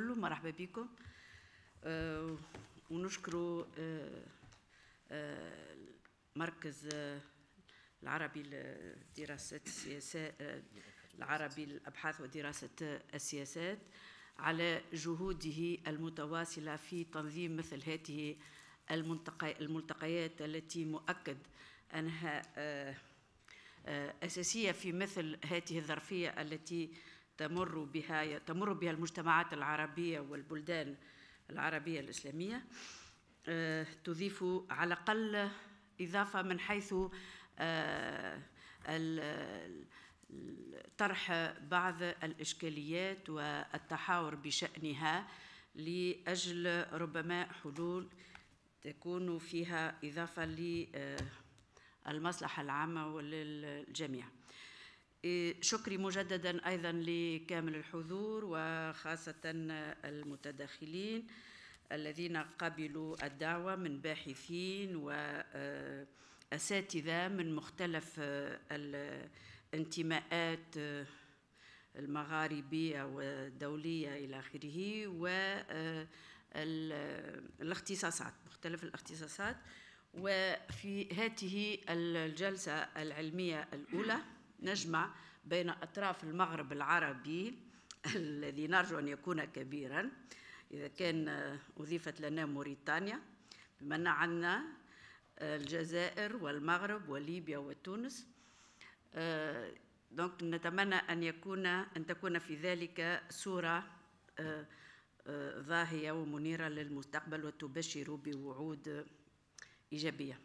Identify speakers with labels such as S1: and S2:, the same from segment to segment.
S1: كله مرحبا بكم آه ونشكروا آه آه مركز آه، العربي للدراسات السياسات آه، العربي للأبحاث ودراسة السياسات على جهوده المتواصلة في تنظيم مثل هذه الملتقيات التي مؤكد أنها آه، أساسية في مثل هذه الظرفية التي تمر بها تمر بها المجتمعات العربية والبلدان العربية الإسلامية آه، تضيف على الأقل إضافة من حيث آه، طرح بعض الإشكاليات والتحاور بشأنها لأجل ربما حلول تكون فيها إضافة للمصلحة العامة وللجميع شكري مجددا ايضا لكامل الحضور وخاصه المتداخلين الذين قبلوا الدعوه من باحثين واساتذه من مختلف الانتماءات المغاربيه والدوليه الى اخره والاختصاصات مختلف الاختصاصات وفي هذه الجلسه العلميه الاولى نجمع بين أطراف المغرب العربي الذي نرجو أن يكون كبيرا إذا كان آه، أضيفت لنا موريتانيا بمنع عنا آه، الجزائر والمغرب وليبيا وتونس آه، دونك نتمنى أن يكون أن تكون في ذلك صورة ظاهية ومنيرة للمستقبل وتبشر بوعود إيجابية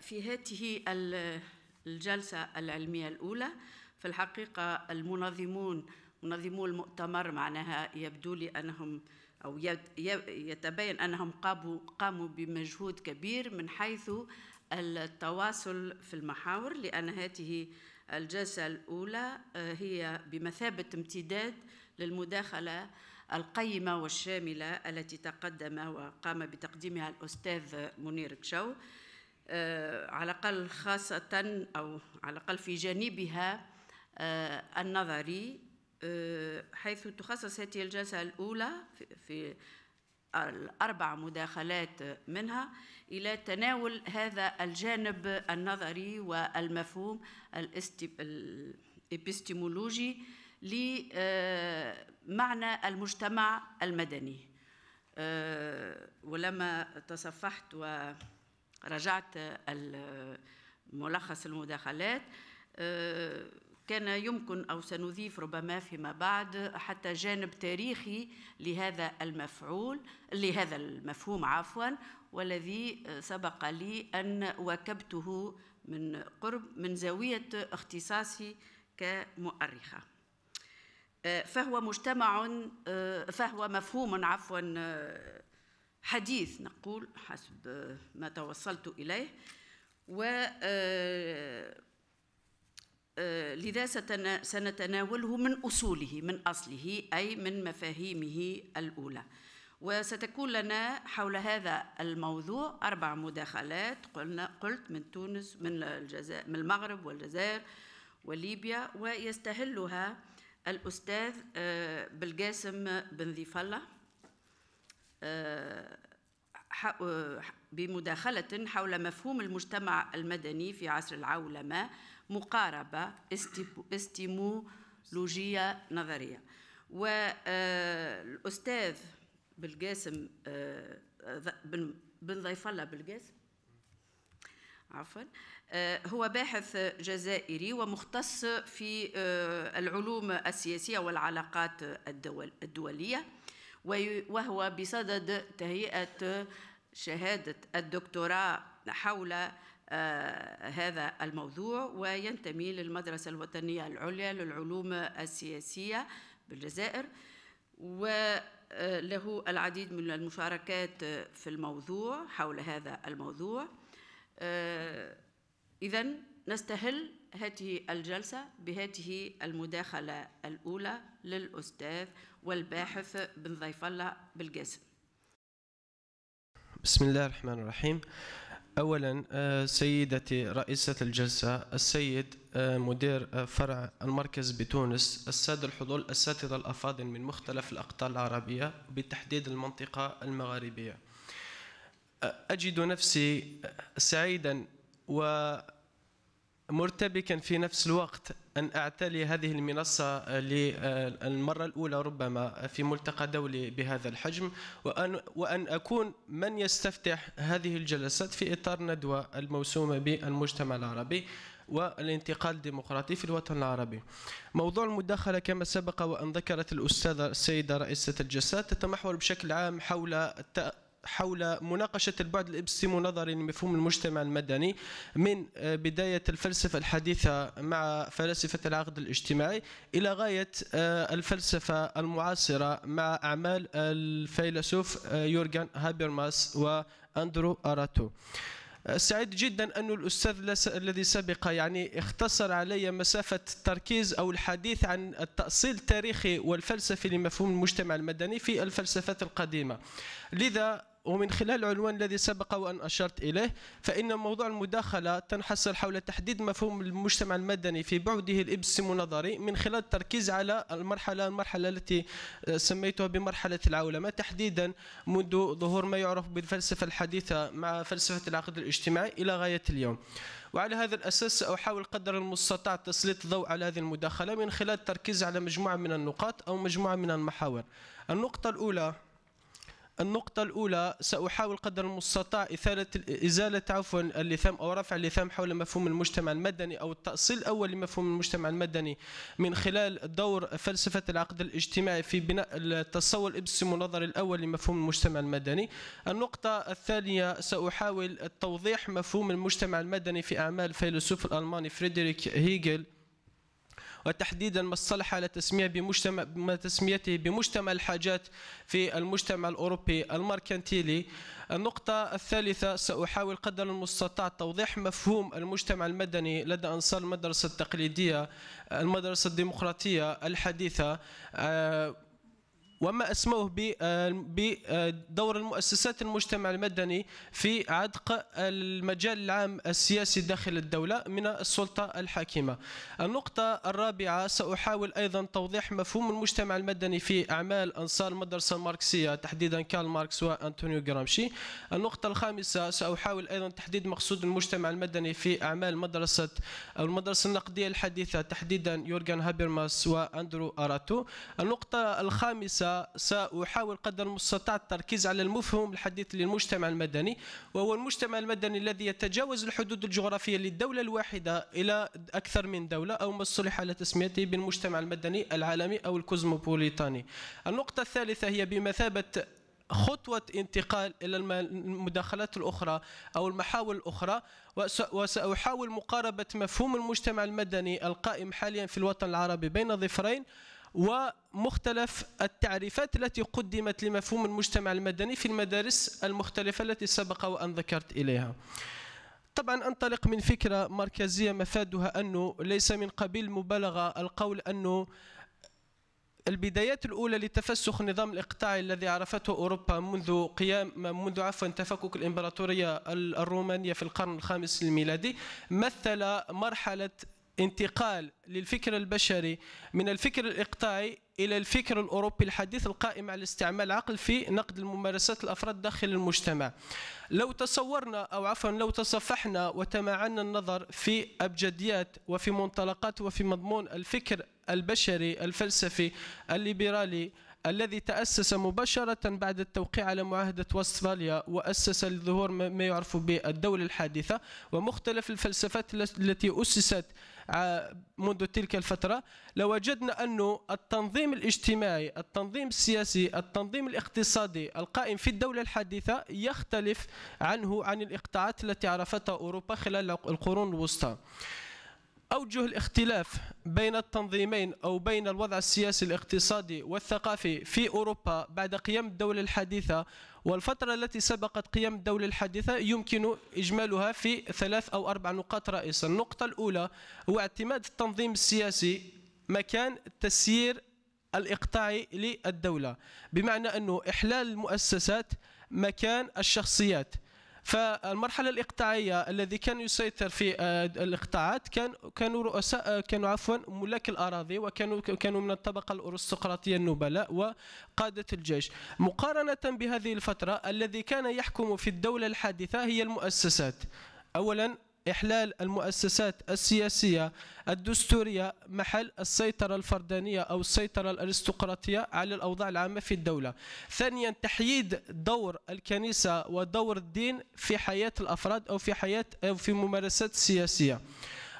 S1: في هذه الجلسة العلمية الأولى في الحقيقة المنظمون منظمو المؤتمر معناها يبدو لي أنهم أو يتبين أنهم قاموا قاموا بمجهود كبير من حيث التواصل في المحاور لأن هذه الجلسة الأولى آه، هي بمثابة امتداد للمداخلة القيمة والشاملة التي تقدم وقام بتقديمها الأستاذ منير كشو آه، على الأقل خاصة أو على الأقل في جانبها آه، النظري آه، حيث تخصص هذه الجلسة الأولى في الأربع مداخلات منها إلى تناول هذا الجانب النظري والمفهوم الإبستيمولوجي لمعنى المجتمع المدني ولما تصفحت و رجعت ملخص المداخلات آه، كان يمكن أو سنضيف ربما فيما بعد حتى جانب تاريخي لهذا المفعول لهذا المفهوم عفوا والذي سبق لي أن واكبته من قرب من زاوية اختصاصي كمؤرخة آه، فهو مجتمع آه، فهو مفهوم عفوا حديث نقول حسب ما توصلت إليه و آه، آه، لذا سنتناوله من أصوله من أصله أي من مفاهيمه الأولى وستكون لنا حول هذا الموضوع أربع مداخلات قلنا قلت من تونس من الجزائر من المغرب والجزائر وليبيا ويستهلها الأستاذ آه، بالقاسم بن ذي فله آه، آه، بمداخلة حول مفهوم المجتمع المدني في عصر العولمة مقاربة استيمولوجية نظرية والأستاذ آه، بالقاسم بن ضيف الله بالقاسم عفوا هو باحث جزائري ومختص في العلوم السياسية والعلاقات الدول الدولية وهو بصدد تهيئة شهادة الدكتوراه حول آه، هذا الموضوع وينتمي للمدرسة الوطنية العليا للعلوم السياسية بالجزائر وله آه، العديد من المشاركات في الموضوع حول هذا الموضوع آه، إذا نستهل هذه الجلسة بهذه المداخلة الأولى للأستاذ والباحث بن ضيف الله بالقاسم
S2: بسم الله الرحمن الرحيم اولا آه، سيدتي رئيسه الجلسه السيد آه، مدير آه، فرع المركز بتونس الساده الحضور الاساتذه الافاضل من مختلف الاقطار العربيه بالتحديد المنطقه المغاربيه اجد نفسي سعيدا و مرتبكا في نفس الوقت أن أعتلي هذه المنصة للمرة الأولى ربما في ملتقى دولي بهذا الحجم وأن, وأن أكون من يستفتح هذه الجلسات في إطار ندوة الموسومة بالمجتمع العربي والانتقال الديمقراطي في الوطن العربي موضوع المداخلة كما سبق وأن ذكرت الأستاذة السيدة رئيسة الجلسات تتمحور بشكل عام حول حول مناقشة البعد الإبستيمو نظري يعني لمفهوم المجتمع المدني من آه، بداية الفلسفة الحديثة مع فلاسفة العقد الاجتماعي إلى غاية آه، الفلسفة المعاصرة مع أعمال الفيلسوف آه، يورغان هابرماس وأندرو أراتو سعيد جدا أن الأستاذ الذي سبق يعني اختصر علي مسافة التركيز أو الحديث عن التأصيل التاريخي والفلسفي لمفهوم المجتمع المدني في الفلسفات القديمة لذا ومن خلال العنوان الذي سبق وأن أشرت إليه فإن موضوع المداخلة تنحصر حول تحديد مفهوم المجتمع المدني في بعده الإبسم النظري من خلال التركيز على المرحلة المرحلة التي آه، سميتها بمرحلة العولمة تحديدا منذ ظهور ما يعرف بالفلسفة الحديثة مع فلسفة العقد الاجتماعي إلى غاية اليوم وعلى هذا الأساس سأحاول قدر المستطاع تسليط الضوء على هذه المداخلة من خلال التركيز على مجموعة من النقاط أو مجموعة من المحاور النقطة الأولى النقطة الأولى سأحاول قدر المستطاع إثارة إزالة عفوا اللثام أو رفع اللثام حول مفهوم المجتمع المدني أو التأصيل الأول لمفهوم المجتمع المدني من خلال دور فلسفة العقد الاجتماعي في بناء التصور الإبسم النظري الأول لمفهوم المجتمع المدني النقطة الثانية سأحاول توضيح مفهوم المجتمع المدني في أعمال الفيلسوف الألماني فريدريك هيجل وتحديدا ما الصلح لتسمية بمجتمع ما تسميته بمجتمع الحاجات في المجتمع الأوروبي الماركنتيلي النقطة الثالثة سأحاول قدر المستطاع توضيح مفهوم المجتمع المدني لدى أنصار المدرسة التقليدية المدرسة الديمقراطية الحديثة آه، وما اسموه بدور آه، آه، المؤسسات المجتمع المدني في عدق المجال العام السياسي داخل الدولة من السلطة الحاكمة النقطة الرابعة سأحاول أيضا توضيح مفهوم المجتمع المدني في أعمال أنصار المدرسة الماركسية تحديدا كارل ماركس وأنتونيو جرامشي النقطة الخامسة سأحاول أيضا تحديد مقصود المجتمع المدني في أعمال مدرسة أو المدرسة النقدية الحديثة تحديدا يورجان هابرماس وأندرو أراتو النقطة الخامسة وسأحاول قدر المستطاع التركيز على المفهوم الحديث للمجتمع المدني وهو المجتمع المدني الذي يتجاوز الحدود الجغرافية للدولة الواحدة إلى أكثر من دولة أو ما اصطلح على تسميته بالمجتمع المدني العالمي أو الكوزموبوليتاني النقطة الثالثة هي بمثابة خطوة انتقال إلى المداخلات الأخرى أو المحاور الأخرى وسأحاول مقاربة مفهوم المجتمع المدني القائم حاليا في الوطن العربي بين ظفرين ومختلف التعريفات التي قدمت لمفهوم المجتمع المدني في المدارس المختلفة التي سبق وأن ذكرت إليها طبعا أنطلق من فكرة مركزية مفادها أنه ليس من قبيل المبالغة القول أنه البدايات الأولى لتفسخ النظام الإقطاعي الذي عرفته أوروبا منذ قيام منذ عفوا تفكك الإمبراطورية الرومانية في القرن الخامس الميلادي مثل مرحلة انتقال للفكر البشري من الفكر الإقطاعي إلى الفكر الأوروبي الحديث القائم على استعمال العقل في نقد الممارسات الأفراد داخل المجتمع لو تصورنا أو عفوا لو تصفحنا وتمعنا النظر في أبجديات وفي منطلقات وفي مضمون الفكر البشري الفلسفي الليبرالي الذي تأسس مباشرة بعد التوقيع على معاهدة وستفاليا وأسس لظهور ما يعرف بالدولة الحادثة ومختلف الفلسفات التي أسست منذ تلك الفترة لوجدنا أن التنظيم الاجتماعي التنظيم السياسي التنظيم الاقتصادي القائم في الدولة الحديثة يختلف عنه عن الإقطاعات التي عرفتها أوروبا خلال القرون الوسطى أوجه الاختلاف بين التنظيمين أو بين الوضع السياسي الاقتصادي والثقافي في أوروبا بعد قيام الدولة الحديثة والفترة التي سبقت قيام الدولة الحديثة يمكن إجمالها في ثلاث أو أربع نقاط رئيسة النقطة الأولى هو اعتماد التنظيم السياسي مكان التسيير الإقطاعي للدولة بمعنى أنه إحلال المؤسسات مكان الشخصيات فالمرحله الاقطاعيه الذي كان يسيطر في آه، الاقطاعات كان كانوا رؤساء آه، كانوا عفوا ملاك الاراضي وكانوا كانوا من الطبقه الارستقراطيه النبلاء وقاده الجيش مقارنه بهذه الفتره الذي كان يحكم في الدوله الحادثه هي المؤسسات اولا إحلال المؤسسات السياسية الدستورية محل السيطرة الفردانية أو السيطرة الأرستقراطية على الأوضاع العامة في الدولة ثانيا تحييد دور الكنيسة ودور الدين في حياة الأفراد أو في حياة أو في ممارسات السياسية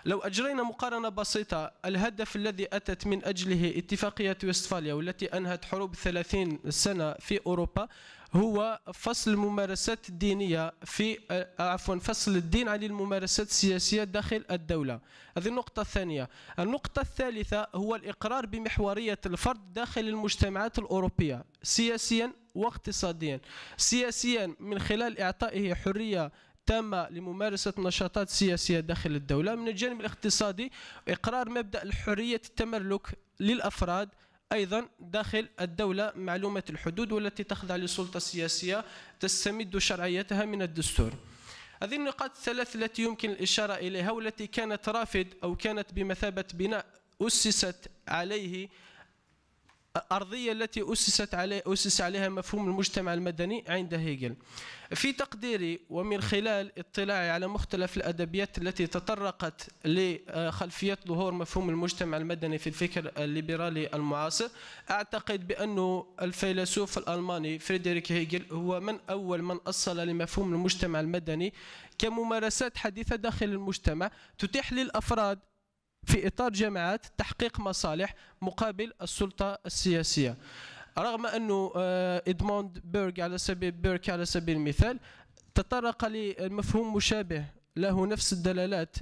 S2: لو أجرينا مقارنة بسيطة الهدف الذي أتت من أجله اتفاقية ويستفاليا والتي أنهت حروب 30 سنة في أوروبا هو فصل الممارسات الدينية في آه، عفوا فصل الدين عن الممارسات السياسية داخل الدولة هذه النقطة الثانية النقطة الثالثة هو الإقرار بمحورية الفرد داخل المجتمعات الأوروبية سياسيا واقتصاديا سياسيا من خلال إعطائه حرية تامة لممارسة النشاطات السياسية داخل الدولة من الجانب الاقتصادي إقرار مبدأ حرية التملك للأفراد أيضا داخل الدولة معلومة الحدود والتي تخضع للسلطة السياسية تستمد شرعيتها من الدستور هذه النقاط الثلاث التي يمكن الإشارة إليها والتي كانت رافد أو كانت بمثابة بناء أسست عليه الأرضية التي أسست عليه أسس عليها مفهوم المجتمع المدني عند هيجل في تقديري ومن خلال اطلاعي على مختلف الأدبيات التي تطرقت لخلفية ظهور مفهوم المجتمع المدني في الفكر الليبرالي المعاصر أعتقد بأن الفيلسوف الألماني فريدريك هيجل هو من أول من أصل لمفهوم المجتمع المدني كممارسات حديثة داخل المجتمع تتيح للأفراد في إطار جماعات تحقيق مصالح مقابل السلطة السياسية رغم أنه آه، إدموند بيرغ على سبيل بيرك على سبيل المثال تطرق لمفهوم مشابه له نفس الدلالات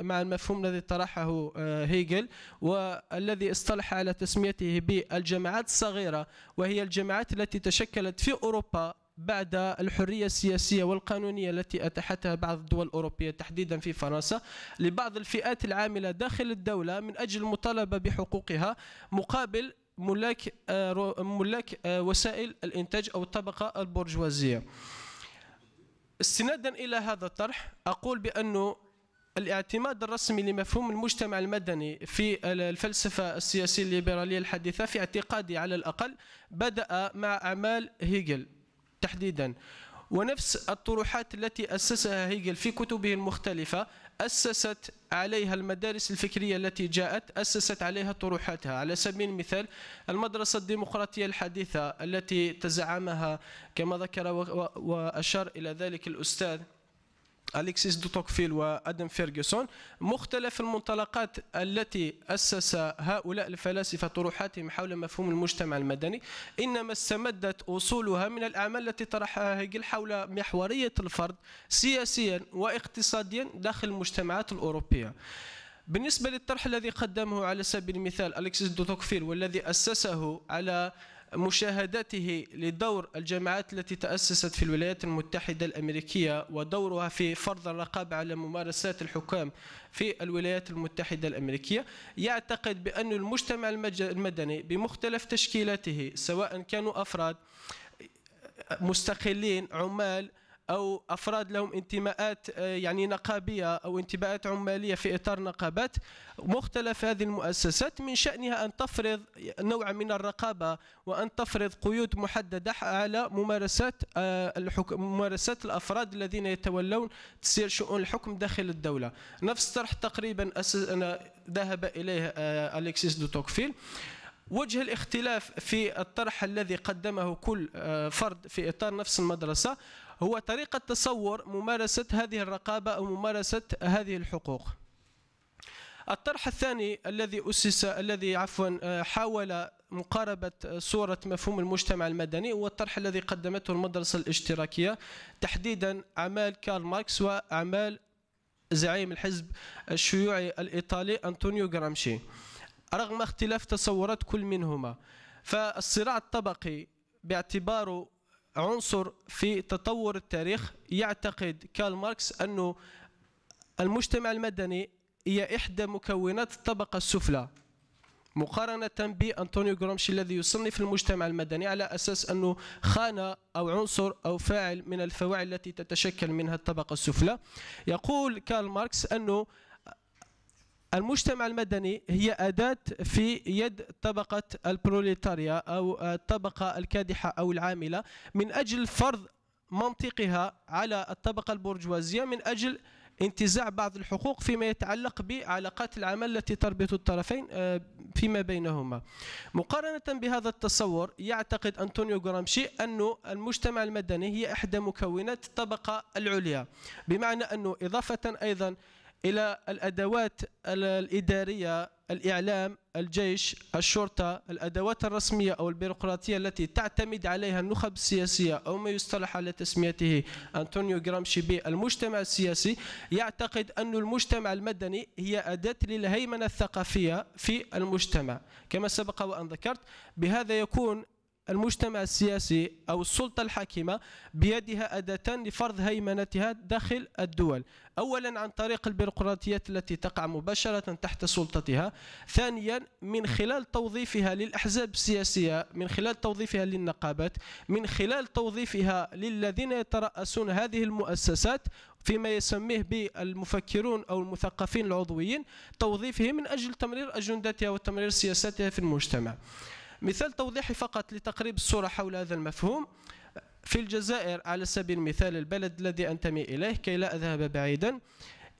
S2: مع المفهوم الذي طرحه آه، هيجل والذي اصطلح على تسميته بالجماعات الصغيرة وهي الجماعات التي تشكلت في أوروبا بعد الحرية السياسية والقانونية التي اتاحتها بعض الدول الأوروبية تحديدا في فرنسا لبعض الفئات العاملة داخل الدولة من أجل المطالبة بحقوقها مقابل ملاك آه، ملاك آه، وسائل الإنتاج أو الطبقة البرجوازية استنادا إلى هذا الطرح أقول بأنه الاعتماد الرسمي لمفهوم المجتمع المدني في الفلسفة السياسية الليبرالية الحديثة في اعتقادي على الأقل بدأ مع أعمال هيجل تحديدا ونفس الطروحات التي أسسها هيجل في كتبه المختلفة أسست عليها المدارس الفكرية التي جاءت أسست عليها طروحاتها على سبيل المثال المدرسة الديمقراطية الحديثة التي تزعمها كما ذكر وأشار إلى ذلك الأستاذ أليكسيس دو توكفيل وأدم فيرغسون مختلف المنطلقات التي أسس هؤلاء الفلاسفة طروحاتهم حول مفهوم المجتمع المدني إنما استمدت أصولها من الأعمال التي طرحها هيجل حول محورية الفرد سياسيا واقتصاديا داخل المجتمعات الأوروبية بالنسبة للطرح الذي قدمه على سبيل المثال أليكسيس دو توكفيل والذي أسسه على مشاهدته لدور الجماعات التي تأسست في الولايات المتحدة الأمريكية ودورها في فرض الرقابة على ممارسات الحكام في الولايات المتحدة الأمريكية يعتقد بأن المجتمع المدني بمختلف تشكيلاته سواء كانوا أفراد مستقلين عمال أو أفراد لهم انتماءات آه، يعني نقابية أو انتماءات عمالية في إطار نقابات مختلف هذه المؤسسات من شأنها أن تفرض نوع من الرقابة وأن تفرض قيود محددة على ممارسات آه، الحكم ممارسات الأفراد الذين يتولون تسير شؤون الحكم داخل الدولة نفس الطرح تقريبا ذهب إليه آه، أليكسيس دو توكفيل وجه الاختلاف في الطرح الذي قدمه كل فرد في إطار نفس المدرسة هو طريقة تصور ممارسة هذه الرقابة أو ممارسة هذه الحقوق الطرح الثاني الذي أسس الذي عفوا آه، حاول مقاربة آه، صورة مفهوم المجتمع المدني هو الطرح الذي قدمته المدرسة الاشتراكية تحديدا أعمال كارل ماركس وأعمال زعيم الحزب الشيوعي الإيطالي أنطونيو غرامشي رغم اختلاف تصورات كل منهما فالصراع الطبقي باعتباره عنصر في تطور التاريخ يعتقد كارل ماركس أنه المجتمع المدني هي إحدى مكونات الطبقة السفلى مقارنة بأنطونيو غرامشي الذي يصنف المجتمع المدني على أساس أنه خانة أو عنصر أو فاعل من الفواعل التي تتشكل منها الطبقة السفلى يقول كارل ماركس أنه المجتمع المدني هي أداة في يد طبقة البروليتاريا أو الطبقة الكادحة أو العاملة من أجل فرض منطقها على الطبقة البرجوازية من أجل انتزاع بعض الحقوق فيما يتعلق بعلاقات العمل التي تربط الطرفين آه، فيما بينهما مقارنة بهذا التصور يعتقد أنطونيو غرامشي أن المجتمع المدني هي إحدى مكونات الطبقة العليا بمعنى أنه إضافة أيضا إلى الأدوات الإدارية الإعلام الجيش الشرطة الأدوات الرسمية أو البيروقراطية التي تعتمد عليها النخب السياسية أو ما يصطلح على تسميته أنطونيو جرامشي بالمجتمع السياسي يعتقد أن المجتمع المدني هي أداة للهيمنة الثقافية في المجتمع كما سبق وأن ذكرت بهذا يكون المجتمع السياسي أو السلطة الحاكمة بيدها أداة لفرض هيمنتها داخل الدول أولا عن طريق البيروقراطيات التي تقع مباشرة تحت سلطتها ثانيا من خلال توظيفها للأحزاب السياسية من خلال توظيفها للنقابات من خلال توظيفها للذين يترأسون هذه المؤسسات فيما يسميه بالمفكرون أو المثقفين العضويين توظيفهم من أجل تمرير أجندتها وتمرير سياساتها في المجتمع مثال توضيحي فقط لتقريب الصورة حول هذا المفهوم في الجزائر على سبيل المثال البلد الذي أنتمي إليه كي لا أذهب بعيدا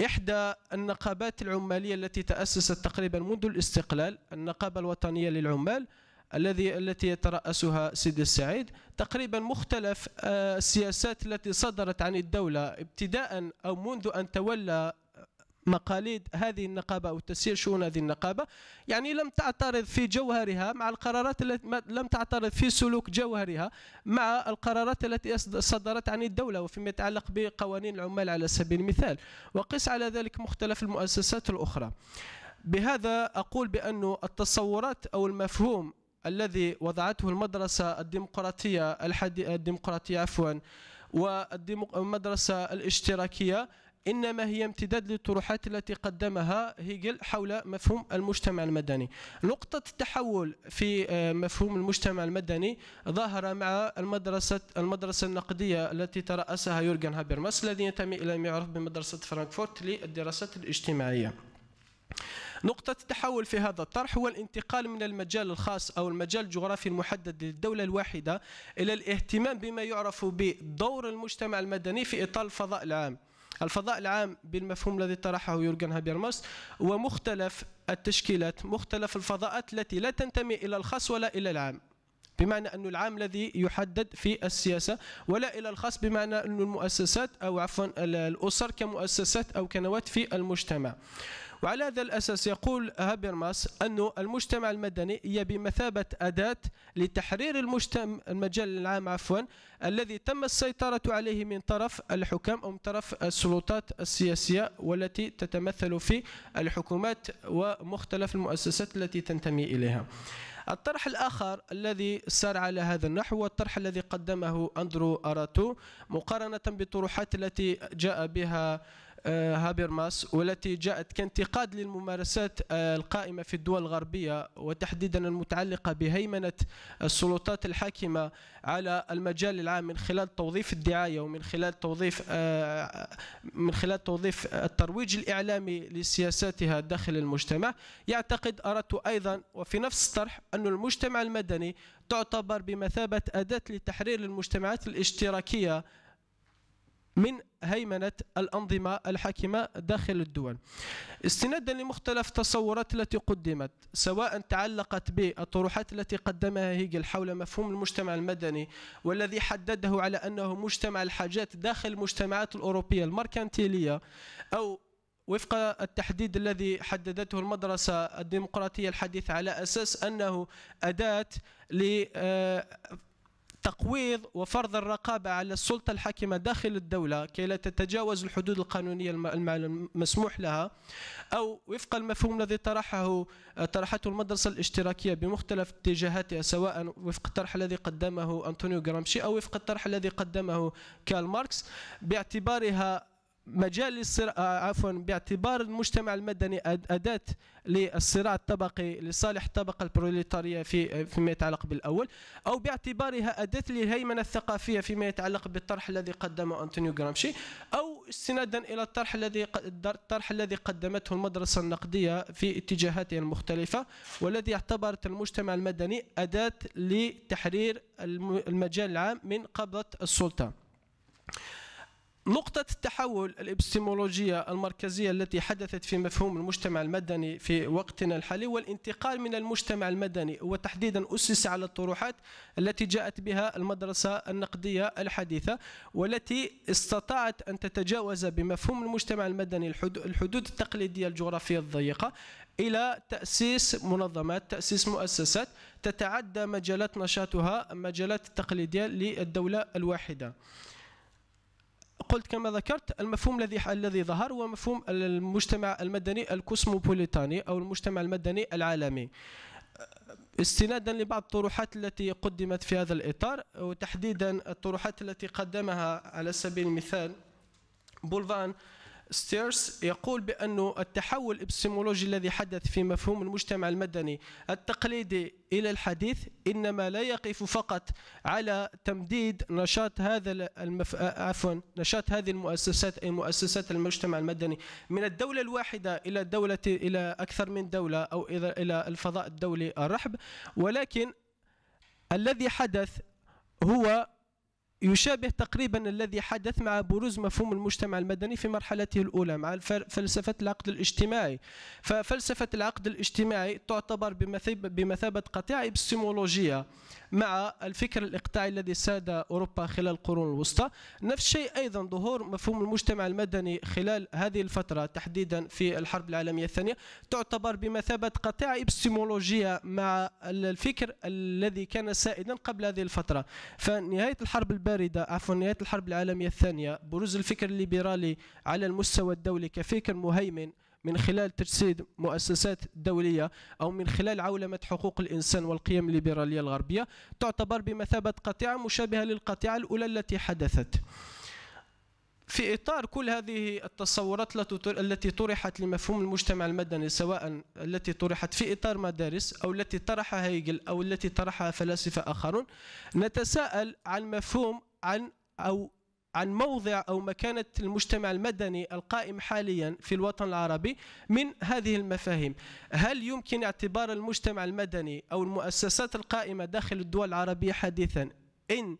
S2: إحدى النقابات العمالية التي تأسست تقريبا منذ الاستقلال النقابة الوطنية للعمال الذي التي يترأسها سيد السعيد تقريبا مختلف آه، السياسات التي صدرت عن الدولة ابتداء أو منذ أن تولى مقاليد هذه النقابة أو تسيير شؤون هذه النقابة يعني لم تعترض في جوهرها مع القرارات التي لم تعترض في سلوك جوهرها مع القرارات التي صدرت عن الدولة وفيما يتعلق بقوانين العمال على سبيل المثال وقس على ذلك مختلف المؤسسات الأخرى بهذا أقول بأن التصورات أو المفهوم الذي وضعته المدرسة الديمقراطية الحدي... الديمقراطية عفوا والمدرسة الاشتراكية إنما هي امتداد للطروحات التي قدمها هيجل حول مفهوم المجتمع المدني نقطة التحول في آه، مفهوم المجتمع المدني ظهر مع المدرسة المدرسة النقدية التي ترأسها يورجن هابرماس الذي ينتمي إلى ما يعرف بمدرسة فرانكفورت للدراسات الاجتماعية نقطة التحول في هذا الطرح هو الانتقال من المجال الخاص أو المجال الجغرافي المحدد للدولة الواحدة إلى الاهتمام بما يعرف بدور المجتمع المدني في إطار الفضاء العام الفضاء العام بالمفهوم الذي طرحه يورغن هابيرماس ومختلف التشكيلات مختلف الفضاءات التي لا تنتمي إلى الخاص ولا إلى العام بمعنى أن العام الذي يحدد في السياسة ولا إلى الخاص بمعنى أن المؤسسات أو عفوا الأسر كمؤسسات أو كنوات في المجتمع وعلى هذا الأساس يقول هابرماس أن المجتمع المدني هي بمثابة أداة لتحرير المجتمع المجال العام عفوا الذي تم السيطرة عليه من طرف الحكام أو من طرف السلطات السياسية والتي تتمثل في الحكومات ومختلف المؤسسات التي تنتمي إليها الطرح الآخر الذي سار على هذا النحو هو الطرح الذي قدمه أندرو أراتو مقارنة بالطروحات التي جاء بها آه، هابرماس والتي جاءت كانتقاد للممارسات آه، القائمة في الدول الغربية وتحديدا المتعلقة بهيمنة السلطات الحاكمة على المجال العام من خلال توظيف الدعاية ومن خلال توظيف آه، من خلال توظيف الترويج الإعلامي لسياساتها داخل المجتمع يعتقد أردت أيضا وفي نفس الطرح أن المجتمع المدني تعتبر بمثابة أداة لتحرير المجتمعات الاشتراكية من هيمنة الأنظمة الحاكمة داخل الدول استنادا لمختلف التصورات التي قدمت سواء تعلقت بالطروحات التي قدمها هيجل حول مفهوم المجتمع المدني والذي حدده على أنه مجتمع الحاجات داخل المجتمعات الأوروبية المركانتيلية أو وفق التحديد الذي حددته المدرسة الديمقراطية الحديثة على أساس أنه أداة آه، تقويض وفرض الرقابة على السلطة الحاكمة داخل الدولة كي لا تتجاوز الحدود القانونية المسموح لها أو وفق المفهوم الذي طرحه طرحته المدرسة الاشتراكية بمختلف اتجاهاتها سواء وفق الطرح الذي قدمه أنطونيو جرامشي أو وفق الطرح الذي قدمه كارل ماركس باعتبارها مجال الصراع آه، عفوا باعتبار المجتمع المدني أداة للصراع الطبقي لصالح الطبقة البروليتارية في آه، فيما يتعلق بالأول أو باعتبارها أداة للهيمنة الثقافية فيما يتعلق بالطرح الذي قدمه أنطونيو جرامشي أو استنادا إلى الطرح الذي الطرح الذي قدمته المدرسة النقدية في اتجاهاتها المختلفة والذي اعتبرت المجتمع المدني أداة لتحرير المجال العام من قبضة السلطة. نقطة التحول الإبستيمولوجية المركزية التي حدثت في مفهوم المجتمع المدني في وقتنا الحالي والانتقال من المجتمع المدني وتحديدا أسس على الطروحات التي جاءت بها المدرسة النقدية الحديثة والتي استطاعت أن تتجاوز بمفهوم المجتمع المدني الحدود التقليدية الجغرافية الضيقة إلى تأسيس منظمات تأسيس مؤسسات تتعدى مجالات نشاطها مجالات التقليدية للدولة الواحدة قلت كما ذكرت المفهوم الذي الذي ظهر هو مفهوم المجتمع المدني الكوسموبوليتاني او المجتمع المدني العالمي استنادا لبعض الطروحات التي قدمت في هذا الاطار وتحديدا الطروحات التي قدمها على سبيل المثال بولفان ستيرس يقول بأن التحول الإبستمولوجي الذي حدث في مفهوم المجتمع المدني التقليدي إلى الحديث إنما لا يقف فقط على تمديد نشاط هذا المف... آه، عفوا نشاط هذه المؤسسات أي مؤسسات المجتمع المدني من الدولة الواحدة إلى دولة إلى أكثر من دولة أو إلى الفضاء الدولي الرحب ولكن الذي حدث هو يشابه تقريبا الذي حدث مع بروز مفهوم المجتمع المدني في مرحلته الأولى مع فلسفة العقد الاجتماعي ففلسفة العقد الاجتماعي تعتبر بمثابة قطيع إبستيمولوجية مع الفكر الإقطاعي الذي ساد أوروبا خلال القرون الوسطى نفس الشيء أيضا ظهور مفهوم المجتمع المدني خلال هذه الفترة تحديدا في الحرب العالمية الثانية تعتبر بمثابة قطيع إبستيمولوجية مع الفكر الذي كان سائدا قبل هذه الفترة فنهاية الحرب الب الباردة عفوا نهاية الحرب العالمية الثانية بروز الفكر الليبرالي على المستوى الدولي كفكر مهيمن من خلال تجسيد مؤسسات دولية أو من خلال عولمة حقوق الإنسان والقيم الليبرالية الغربية تعتبر بمثابة قطيعة مشابهة للقطيعة الأولى التي حدثت في إطار كل هذه التصورات التي طرحت لمفهوم المجتمع المدني سواء التي طرحت في إطار مدارس أو التي طرحها هيجل أو التي طرحها فلاسفة آخرون نتساءل عن مفهوم عن أو عن موضع أو مكانة المجتمع المدني القائم حاليا في الوطن العربي من هذه المفاهيم هل يمكن اعتبار المجتمع المدني أو المؤسسات القائمة داخل الدول العربية حديثا إن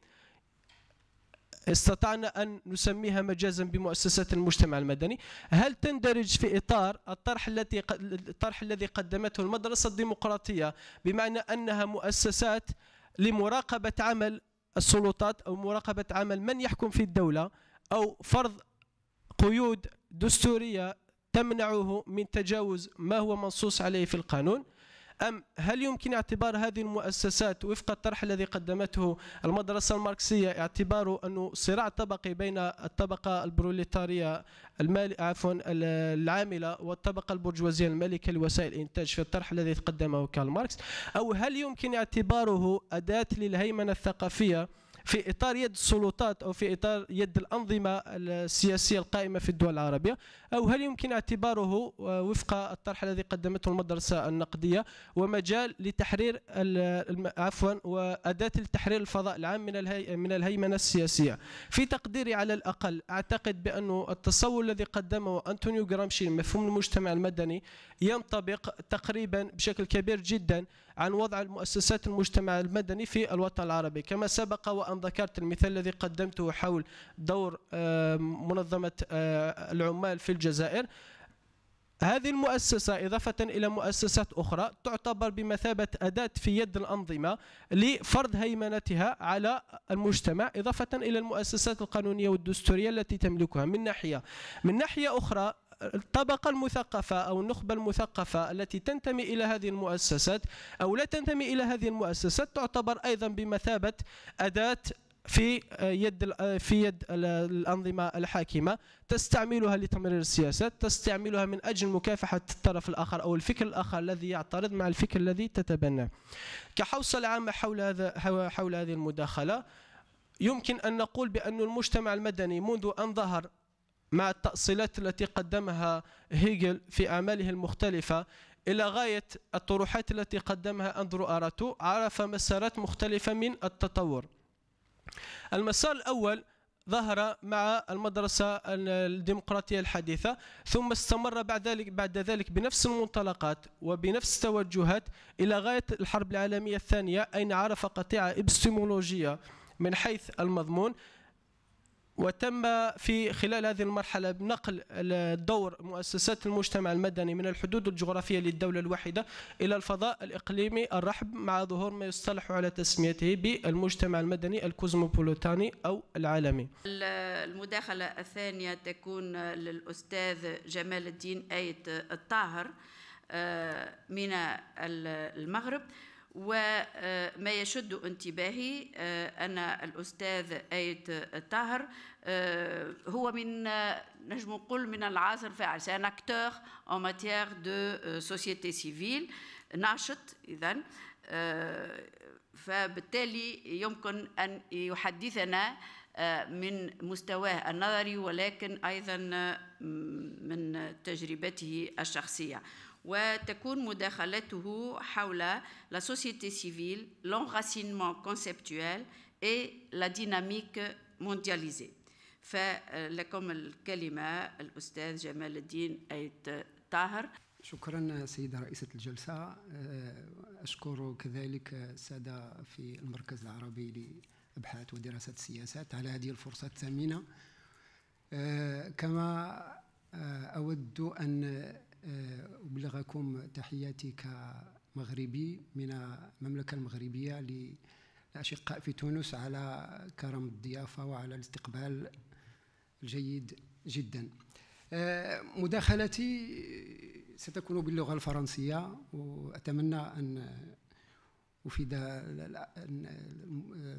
S2: استطعنا أن نسميها مجازا بمؤسسات المجتمع المدني هل تندرج في إطار الطرح التي الطرح الذي قدمته المدرسة الديمقراطية بمعنى أنها مؤسسات لمراقبة عمل السلطات أو مراقبة عمل من يحكم في الدولة أو فرض قيود دستورية تمنعه من تجاوز ما هو منصوص عليه في القانون أم هل يمكن اعتبار هذه المؤسسات وفق الطرح الذي قدمته المدرسة الماركسية اعتباره أنه صراع طبقي بين الطبقة البروليتارية المال عفوا العاملة والطبقة البرجوازية المالكة لوسائل الإنتاج في الطرح الذي قدمه كارل ماركس أو هل يمكن اعتباره أداة للهيمنة الثقافية في اطار يد السلطات او في اطار يد الانظمه السياسيه القائمه في الدول العربيه أو هل يمكن اعتباره آه، وفق الطرح الذي قدمته المدرسة النقدية ومجال لتحرير عفوا وأداة لتحرير الفضاء العام من من الهيمنة السياسية في تقديري على الأقل أعتقد بأن التصور الذي قدمه أنتونيو جرامشي مفهوم المجتمع المدني ينطبق تقريبا بشكل كبير جدا عن وضع المؤسسات المجتمع المدني في الوطن العربي كما سبق وأن ذكرت المثال الذي قدمته حول دور آه، منظمة آه، العمال في الجزائر هذه المؤسسة إضافة إلى مؤسسات أخرى تعتبر بمثابة أداة في يد الأنظمة لفرض هيمنتها على المجتمع إضافة إلى المؤسسات القانونية والدستورية التي تملكها من ناحية من ناحية أخرى الطبقة المثقفة أو النخبة المثقفة التي تنتمي إلى هذه المؤسسات أو لا تنتمي إلى هذه المؤسسات تعتبر أيضا بمثابة أداة آه، آه، في يد في يد الانظمه الحاكمه تستعملها لتمرير السياسات تستعملها من اجل مكافحه الطرف الاخر او الفكر الاخر الذي يعترض مع الفكر الذي تتبناه كحوصله عامه حول هذا حول هذه المداخله يمكن ان نقول بان المجتمع المدني منذ ان ظهر مع التأصيلات التي قدمها هيجل في أعماله المختلفة إلى غاية الطروحات التي قدمها أندرو أراتو عرف مسارات مختلفة من التطور المسار الأول ظهر مع المدرسة الديمقراطية الحديثة ثم استمر بعد ذلك, بعد ذلك بنفس المنطلقات وبنفس التوجهات إلى غاية الحرب العالمية الثانية أين عرف قطيعة إبستيمولوجية من حيث المضمون وتم في خلال هذه المرحلة بنقل دور مؤسسات المجتمع المدني من الحدود الجغرافية للدولة الواحدة إلى الفضاء الإقليمي الرحب مع ظهور ما يصطلح على تسميته بالمجتمع المدني الكوزموبوليتاني أو العالمي
S1: المداخلة الثانية تكون للأستاذ جمال الدين آية الطاهر آه، من المغرب وما يشد انتباهي آه، أن الأستاذ آية طاهر آه، هو من آه، نجم نقول من العصر فاعل سي ان اكتور ان ماتيير دو سوسيتي سيفيل ناشط إذا فبالتالي يمكن أن يحدثنا من مستواه النظري ولكن أيضا من تجربته الشخصية وتكون مداخلته حول لا سوسيتي سيفيل l'enracinement كونسيبتوال اي لا ديناميك موندياليزي فلكم الكلمة الأستاذ جمال الدين أيت طاهر
S3: شكرا سيدة رئيسة الجلسة آه، أشكر كذلك السادة في المركز العربي لأبحاث ودراسة السياسات على هذه الفرصة الثمينة آه، كما آه، أود أن آه، أبلغكم تحياتي كمغربي من المملكة المغربية للأشقاء في تونس على كرم الضيافة وعلى الاستقبال الجيد جدا آه، مداخلتي ستكون باللغة الفرنسية وأتمنى أن أفيد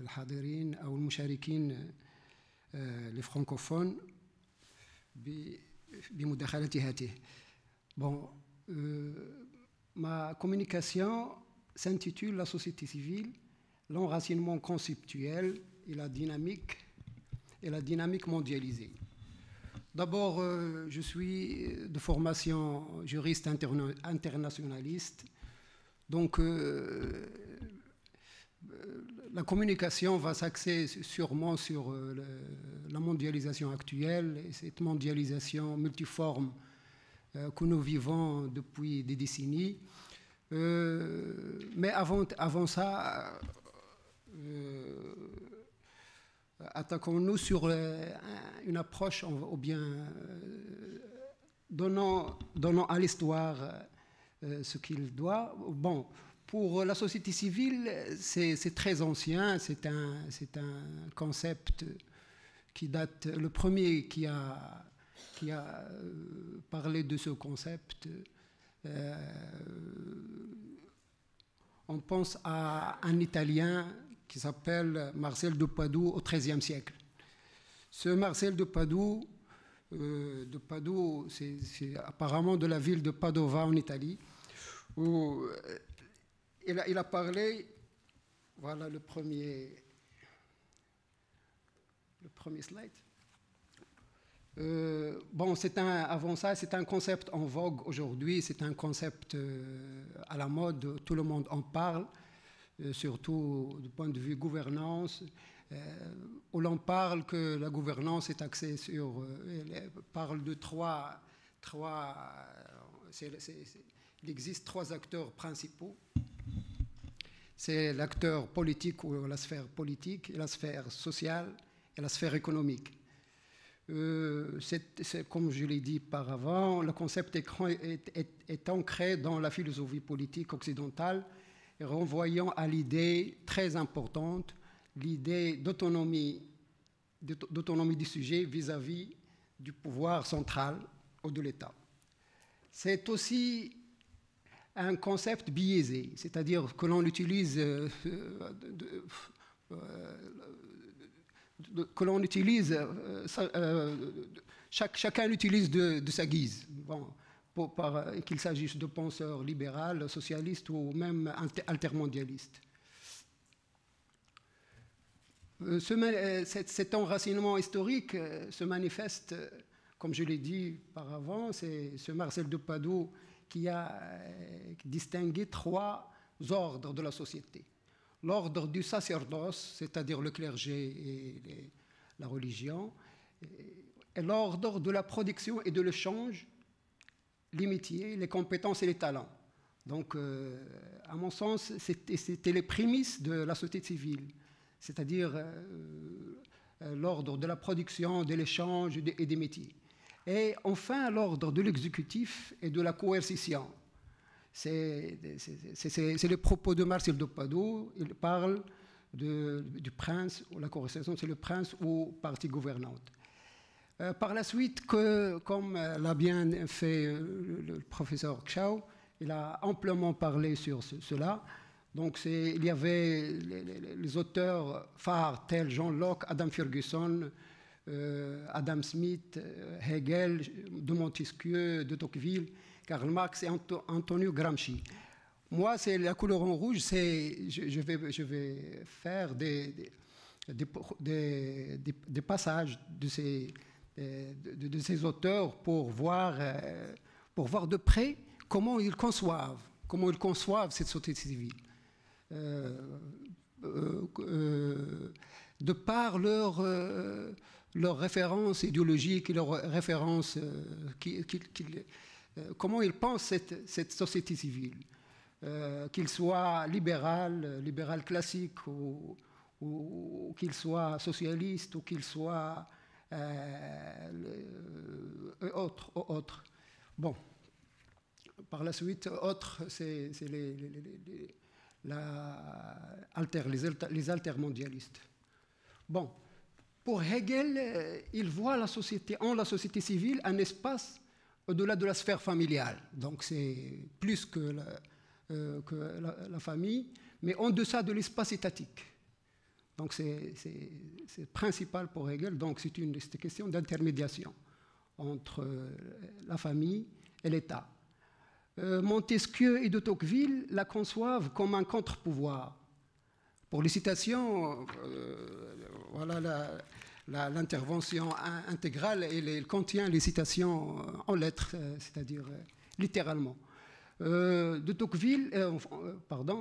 S3: الحاضرين أو المشاركين آه، لفرانكوفون بمداخلة هاته Bon, euh, ma communication s'intitule La société civile, l'enracinement conceptuel et la dynamique et la dynamique mondialisée. D'abord, euh, je suis de formation juriste internationaliste. Donc, euh, la communication va s'axer sûrement sur la mondialisation actuelle et cette mondialisation multiforme euh, que nous vivons depuis des décennies. Euh, mais avant, avant ça, euh, attaquons-nous sur une approche, ou bien donnons, donnons à l'histoire ce qu'il doit. Bon, pour la société civile, c'est très ancien, c'est un, un, concept qui date, le premier qui a qui a euh, parlé de ce concept. Euh, on pense à un Italien qui s'appelle Marcel de Padoue au XIIIe siècle. Ce Marcel de Padoue, euh, de Padoue, c'est apparemment de la ville de Padova en Italie, où il a, il a parlé, voilà le premier, le premier slide. Euh, bon, un, avant ça, c'est un concept en vogue aujourd'hui, c'est un concept euh, à la mode, tout le monde en parle, euh, surtout du point de vue gouvernance, où l'on parle que la gouvernance est axée sur, elle parle de trois, trois il existe trois acteurs principaux. C'est l'acteur politique ou la sphère politique, la sphère sociale et la sphère économique euh, comme je l'ai dit par avant, le concept écran est, ancré dans la philosophie politique occidentale, renvoyant à l'idée très importante, l'idée d'autonomie, d'autonomie du sujet vis-à-vis du pouvoir central ou de l'État. C'est aussi un concept biaisé, c'est-à-dire que l'on utilise euh, euh, que l'on utilise, euh, euh, chacun l'utilise de, sa guise. Euh, qu'il s'agisse de penseurs libéraux, socialistes ou même altermondialistes. cet, enracinement historique se manifeste, comme je l'ai dit par avant, c'est ce Marcel de Padoue qui a distingué trois ordres de la société l'ordre du sacerdoce, c'est-à-dire le clergé et la religion, et l'ordre de la production et de l'échange, les métiers, les compétences et les talents. Donc, euh, à mon sens, c'était les prémices de la société civile, c'est-à-dire euh, euh, l'ordre de la production, de l'échange et des métiers. Et enfin, l'ordre de l'exécutif et de la coercition, c'est le propos de Marcel de Il parle du prince, ou la correspondance, c'est le prince ou parti gouvernante. Euh, par la suite, comme euh, l'a bien fait euh, le, professeur Chao, il a amplement parlé sur cela. Donc, il y avait les, auteurs phares tels Jean Locke, Adam Ferguson, Adam Smith, Hegel, de Montesquieu, de Tocqueville, Karl Marx et Antonio Gramsci. Moi, c'est la couleur en rouge, c'est, je, vais, je vais faire des, des, passages de ces, de, ces auteurs pour voir, euh, pour voir de près comment ils conçoivent, comment ils conçoivent cette société civile. Euh, euh, de par leurs leur références idéologique, et référence références qui euh, comment il pense cette, société civile, euh, qu'il soit libéral, euh, libéral classique, ou, qu'il soit socialiste, ou qu'il soit autre, autre. Bon, par la suite, autre, c'est les, les, les, alter, les, altermondialistes. Bon, pour Hegel, il voit la société, en la société civile, un espace au-delà de la sphère familiale. Donc c'est plus que, la, euh, famille, mais en deçà de l'espace étatique. Donc c'est principal pour Hegel. Donc c'est une question d'intermédiation entre euh, la famille et l'État. Euh, Montesquieu et de Tocqueville la conçoivent comme un contre-pouvoir. Pour les citations, voilà la, l'intervention intégrale, elle, contient les citations euh, en lettres, euh, c'est-à-dire euh, littéralement.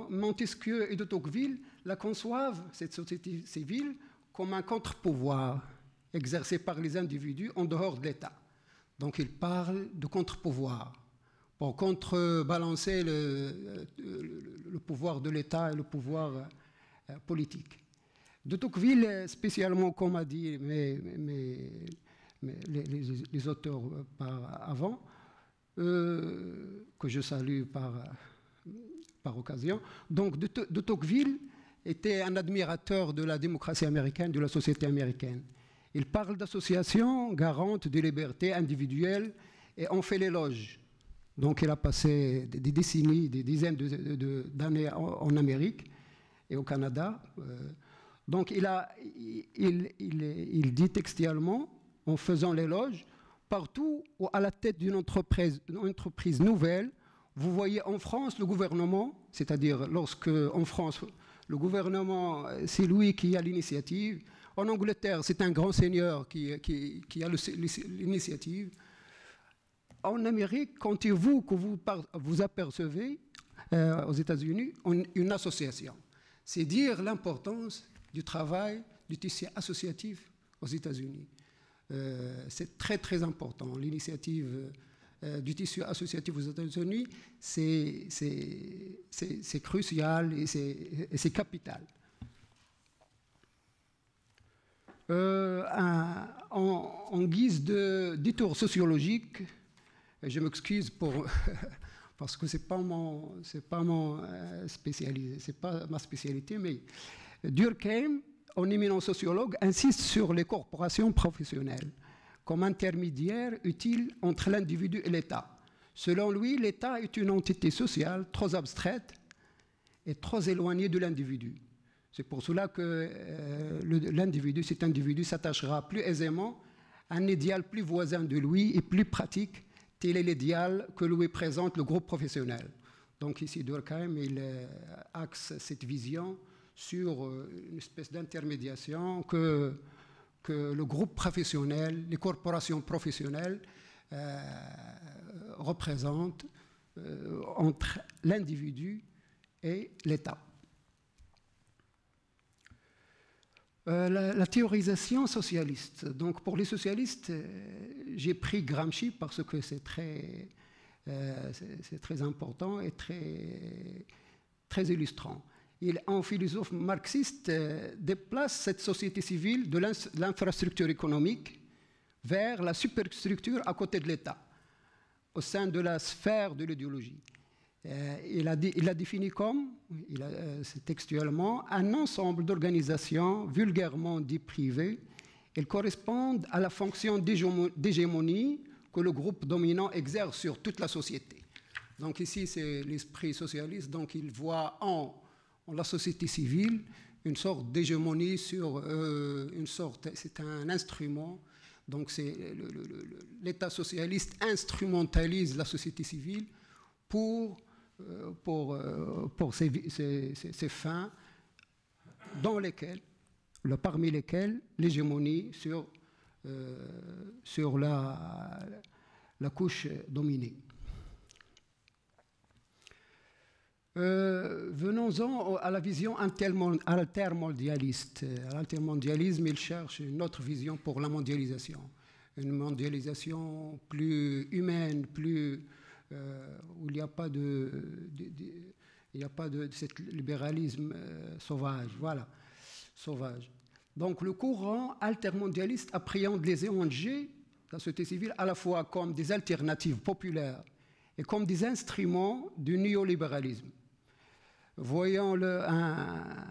S3: Montesquieu et de Tocqueville la conçoivent, cette société civile, comme un contre-pouvoir exercé par les individus en dehors de l'État. Donc ils parlent de contre-pouvoir pour contrebalancer le, pouvoir de l'État et le pouvoir politique de Tocqueville, spécialement, comme a dit les, auteurs euh, par avant, euh, que je salue par, occasion. Donc, de, Tocqueville était un admirateur de la démocratie américaine, de la société américaine. Il parle d'associations garantes des libertés individuelles et en fait l'éloge. Donc, il a passé des décennies, des dizaines d'années de, en, Amérique et au Canada. Euh, donc il, a, il, dit textuellement, en faisant l'éloge, partout à la tête d'une entreprise, nouvelle, vous voyez en France le gouvernement, c'est-à-dire lorsque en France le gouvernement, c'est lui qui a l'initiative. En Angleterre, c'est un grand seigneur qui, a l'initiative. En Amérique, quand vous que vous, vous apercevez euh, aux États-Unis une association. C'est dire l'importance du travail du tissu associatif aux États-Unis. Euh, c'est très très important. L'initiative euh, du tissu associatif aux États-Unis, c'est crucial et c'est capital. Euh, en, en, guise de détour sociologique, je m'excuse pour parce que c'est pas mon c'est pas mon spécialité, c'est pas ma spécialité, mais Durkheim, en éminent sociologue, insiste sur les corporations professionnelles comme intermédiaires utiles entre l'individu et l'État. Selon lui, l'État est une entité sociale trop abstraite et trop éloignée de l'individu. C'est pour cela que euh, l'individu, cet individu s'attachera plus aisément à un idéal plus voisin de lui et plus pratique, tel est l'idéal que lui présente le groupe professionnel. Donc ici, Durkheim, il euh, axe cette vision sur euh, une espèce d'intermédiation que, le groupe professionnel, les corporations professionnelles euh, représentent euh, entre l'individu et l'État. la, théorisation socialiste. Donc, pour les socialistes, j'ai pris Gramsci parce que c'est très, important et très illustrant il, un philosophe marxiste euh, déplace cette société civile de l'infrastructure économique vers la superstructure à côté de l'État, au sein de la sphère de l'idéologie. Euh, il, a, défini comme, euh, textuellement, un ensemble d'organisations vulgairement dit privées. Elles correspondent à la fonction d'hégémonie que le groupe dominant exerce sur toute la société. Donc ici, c'est l'esprit socialiste, donc il voit en la société civile une sorte d'hégémonie sur euh, une sorte, c'est un instrument. Donc c'est l'État socialiste instrumentalise la société civile pour, euh, pour, euh, pour ses, fins, dans lesquelles, parmi lesquelles l'hégémonie sur, sur la, la couche dominée. Euh, venons-en à la vision altermondialiste. L'altermondialisme il cherche une autre vision pour la mondialisation. Une mondialisation plus humaine, plus, euh, où il n'y a pas de, il n'y a pas de, de libéralisme euh, sauvage. Voilà, sauvage. Donc le courant altermondialiste appréhende les ONG, la société civile, à la fois comme des alternatives populaires et comme des instruments du néolibéralisme voyant-le un,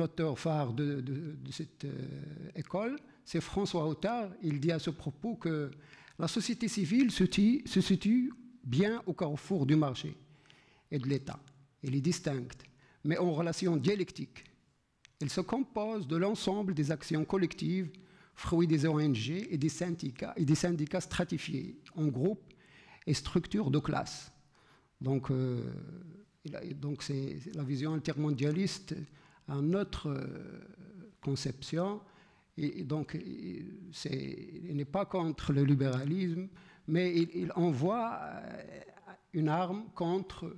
S3: auteur phare de, cette euh, école, c'est François hautard il dit à ce propos que la société civile se, situe bien au carrefour du marché et de l'État. Elle est distincte, mais en relation dialectique. Elle se compose de l'ensemble des actions collectives, fruits des ONG et des syndicats, et des syndicats stratifiés en groupes et structures de classe. Donc, euh, donc c'est la vision intermondialiste un autre euh, conception. Et donc, il n'est pas contre le libéralisme, mais il, envoie euh, une arme contre,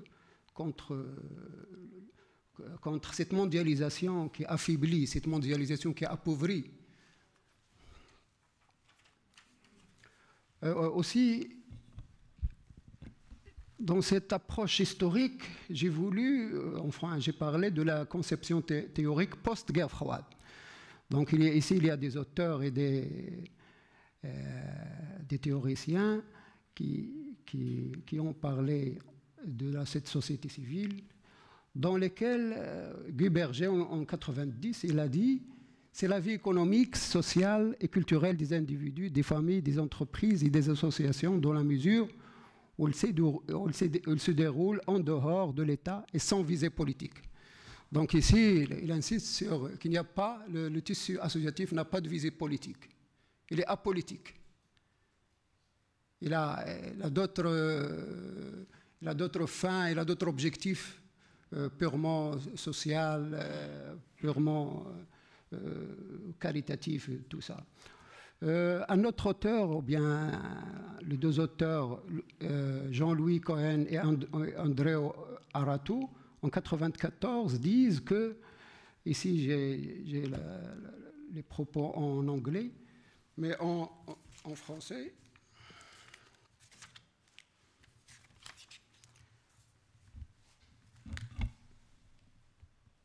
S3: contre, euh, contre cette mondialisation qui affaiblit, cette mondialisation qui appauvrit. aussi, dans cette approche historique, j'ai voulu, euh, enfin j'ai parlé de la conception théorique post-guerre froide. Donc il ici, il y a des auteurs et des, euh, des théoriciens qui, qui, ont parlé de la, cette société civile, dans lesquels euh, Guy Berger, en, en 90, il a dit c'est la vie économique, sociale et culturelle des individus, des familles, des entreprises et des associations dans la mesure où il, se déroule en dehors de l'État et sans visée politique. Donc ici, il, insiste sur qu'il n'y a pas, le, tissu associatif n'a pas de visée politique. Il est apolitique. Il a, d'autres, fins, il a d'autres objectifs euh, purement social, euh, purement euh, caritatif, tout ça. Euh, un autre auteur, ou bien euh, les deux auteurs, euh, Jean-Louis Cohen et Andréo Aratou, en 1994, disent que, ici j'ai les propos en anglais, mais en français,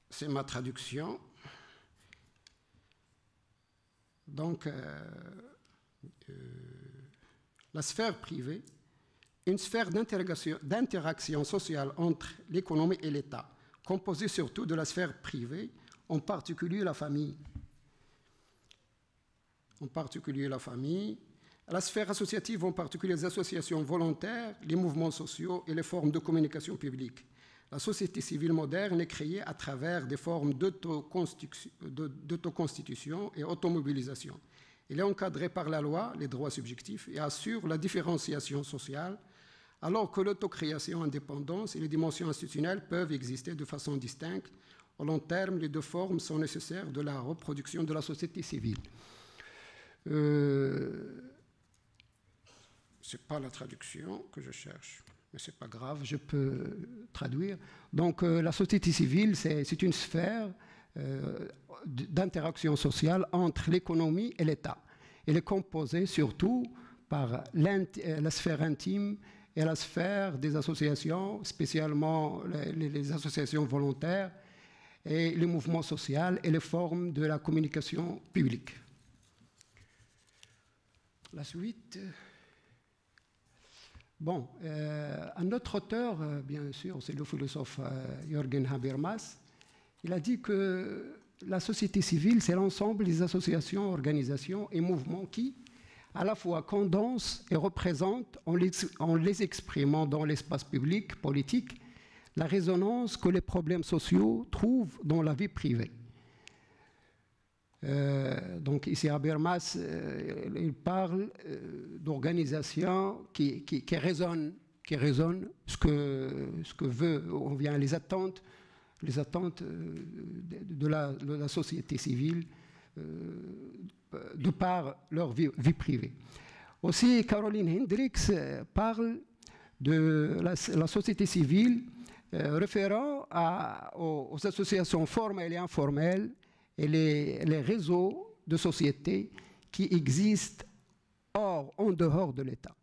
S3: c'est ma traduction. Donc, euh, euh, la sphère privée, une sphère d'interaction sociale entre l'économie et l'État, composée surtout de la sphère privée, en particulier la famille. En particulier la famille, la sphère associative, en particulier les associations volontaires, les mouvements sociaux et les formes de communication publique. La société civile moderne est créée à travers des formes d'autoconstitution et automobilisation. Elle est encadrée par la loi, les droits subjectifs, et assure la différenciation sociale, alors que l'autocréation, l'indépendance et les dimensions institutionnelles peuvent exister de façon distincte. Au long terme, les deux formes sont nécessaires de la reproduction de la société civile. Euh, pas la traduction que je cherche mais ce n'est pas grave, je peux traduire. Donc euh, la société civile, c'est une sphère euh, d'interaction sociale entre l'économie et l'État. Elle est composée surtout par euh, la sphère intime et la sphère des associations, spécialement les, associations volontaires et les mouvements sociaux et les formes de la communication publique. La suite. Bon, euh, un autre auteur, euh, bien sûr, c'est le philosophe euh, Jürgen Habermas, il a dit que la société civile, c'est l'ensemble des associations, organisations et mouvements qui, à la fois, condensent et représentent, en les exprimant dans l'espace public, politique, la résonance que les problèmes sociaux trouvent dans la vie privée. Euh, donc ici à Bermas, euh, il parle euh, d'organisations qui, qui, qui, résonnent, qui résonnent ce que, ce que veut, on vient les attentes, les attentes de, la, société civile de par leur vie, privée. Aussi, Caroline Hendricks parle de la, société civile référant aux associations formelles et informelles et les, réseaux de sociétés qui existent hors, en dehors de l'État.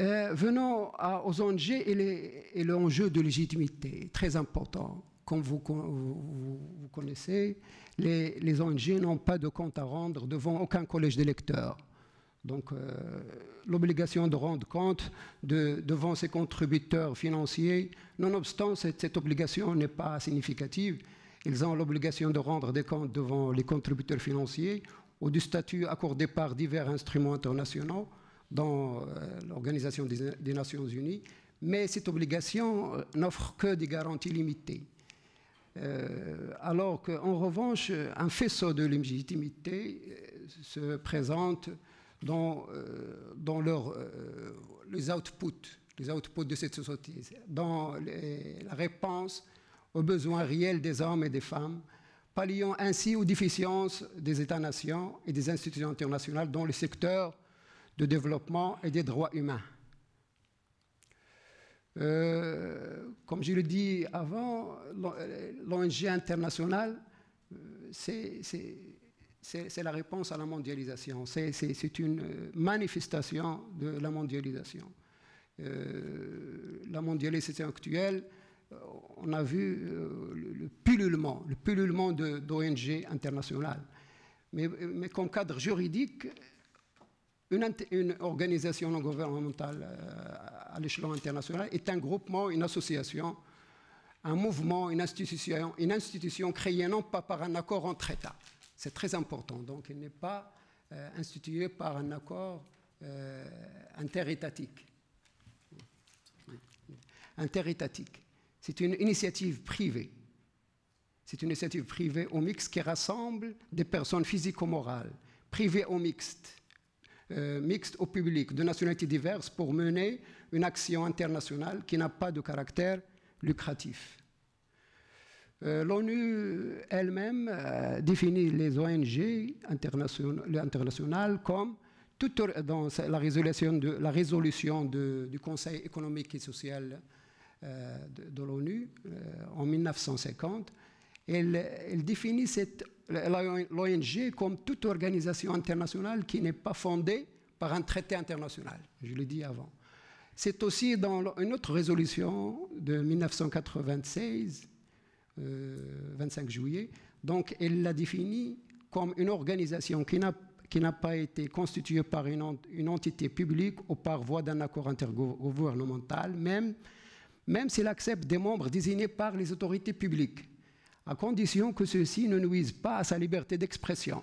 S3: Euh, venons aux ONG et, les, enjeu l'enjeu de légitimité, très important. Comme vous, connaissez, les, les ONG n'ont pas de compte à rendre devant aucun collège d'électeurs. Donc, euh, l'obligation de rendre compte devant ses contributeurs financiers, nonobstant cette, obligation n'est pas significative, ils ont l'obligation de rendre des comptes devant les contributeurs financiers ou du statut accordé par divers instruments internationaux dans euh, l'Organisation des, Nations Unies, mais cette obligation euh, n'offre que des garanties limitées. alors qu'en revanche, un faisceau de légitimité se présente dans, euh, dans euh, les outputs, les outputs de cette société, dans la réponse aux besoins réels des hommes et des femmes, palliant ainsi aux déficiences des États-nations et des institutions internationales dans le secteur de développement et des droits humains. Euh, comme je le dis avant, l'ONG internationale, c'est c'est la réponse à la mondialisation. C'est une euh, manifestation de la mondialisation. Euh, la mondialisation actuelle, euh, on a vu le, le, pullulement, le d'ONG internationales. Mais, qu'en cadre juridique, une, organisation non gouvernementale à, l'échelon international est un groupement, une association, un mouvement, une institution créée non pas par un accord entre États c'est très important. Donc, il n'est pas euh, institué par un accord euh, interétatique. Interétatique. C'est une initiative privée. C'est une initiative privée au mixte qui rassemble des personnes physiques ou morales, privées ou mixte, euh, mixtes au public, de nationalités diverses, pour mener une action internationale qui n'a pas de caractère lucratif. Euh, L'ONU elle-même euh, définit les ONG internationales, comme, dans la résolution, de, la résolution du Conseil économique et social euh, de, l'ONU en 1950, elle, elle définit l'ONG comme toute organisation internationale qui n'est pas fondée par un traité international. Je l'ai dit avant. C'est aussi dans une autre résolution de 1996 25 euh, juillet. Donc, elle l'a définie comme une organisation qui n'a pas été constituée par une, entité publique ou par voie d'un accord intergouvernemental, même, même s'il accepte des membres désignés par les autorités publiques, à condition que ceux-ci ne nuisent pas à sa liberté d'expression.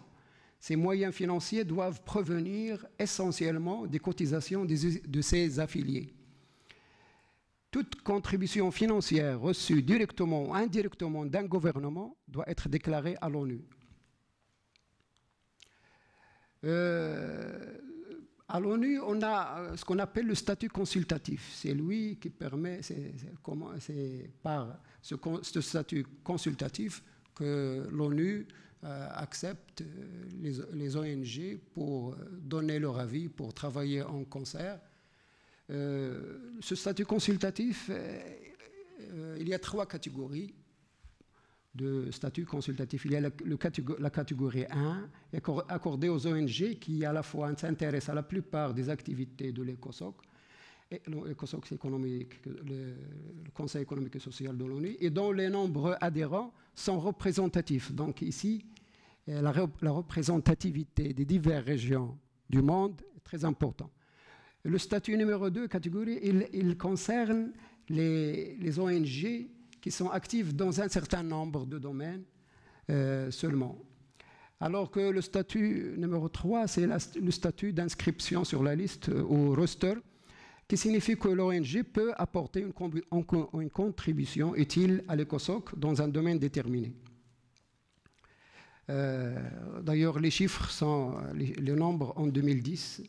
S3: Ces moyens financiers doivent provenir essentiellement des cotisations de ses affiliés toute contribution financière reçue directement ou indirectement d'un gouvernement doit être déclarée à l'ONU. Euh, à l'ONU, on a euh, ce qu'on appelle le statut consultatif. C'est lui qui permet, c'est par ce, ce, statut consultatif que l'ONU euh, accepte les ONG pour donner leur avis, pour travailler en concert euh, ce statut consultatif, euh, euh, il y a trois catégories de statut consultatif. Il y a la catégorie 1, accordée aux ONG qui, à la fois, s'intéressent à la plupart des activités de l'ECOSOC, l'ECOSOC, c'est le, le, Conseil économique et social de l'ONU, et dont les nombreux adhérents sont représentatifs. Donc ici, la, la représentativité des diverses régions du monde est très importante. Le statut numéro 2, catégorie, il, concerne les, ONG qui sont actives dans un certain nombre de domaines euh, seulement. Alors que le statut numéro 3, c'est le statut d'inscription sur la liste ou euh, roster, qui signifie que l'ONG peut apporter une, contribution utile à l'ECOSOC dans un domaine déterminé. Euh, d'ailleurs, les chiffres sont, les nombres en 2010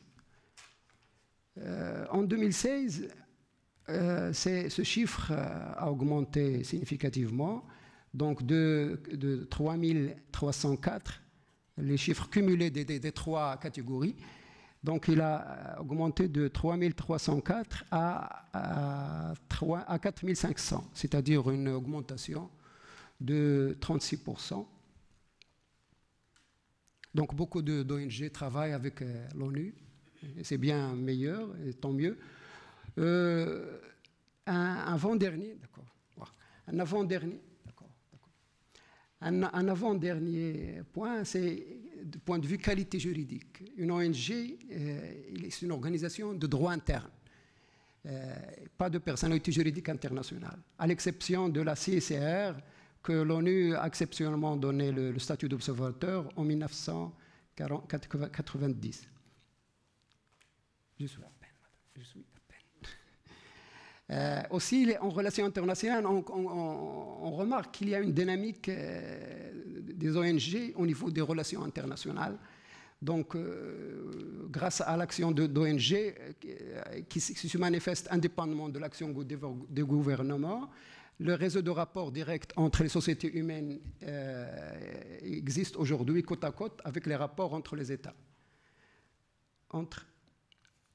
S3: euh, en 2016, euh, ce chiffre euh, a augmenté significativement, donc de, de 3304, les chiffres cumulés des, trois catégories. Donc il a augmenté de 3304 à, à, 3, à 4500, c'est-à-dire une augmentation de 36%. Donc beaucoup d'ONG travaillent avec l'ONU c'est bien meilleur, et tant mieux. Euh, un avant-dernier, Un avant Un, avant-dernier point, c'est du point de vue qualité juridique. Une ONG, euh, c'est une organisation de droit interne. Euh, pas de personnalité juridique internationale, à l'exception de la CICR, que l'ONU a exceptionnellement donné le, le statut d'observateur en 1990. Je suis à peine, madame. Je suis à peine. Euh, aussi, en relations internationales, on, remarque qu'il y a une dynamique euh, des ONG au niveau des relations internationales. Donc, euh, grâce à l'action d'ONG qui, qui, se manifeste indépendamment de l'action des gouvernements, le réseau de rapports directs entre les sociétés humaines existe aujourd'hui côte à côte avec les rapports entre les États. Entre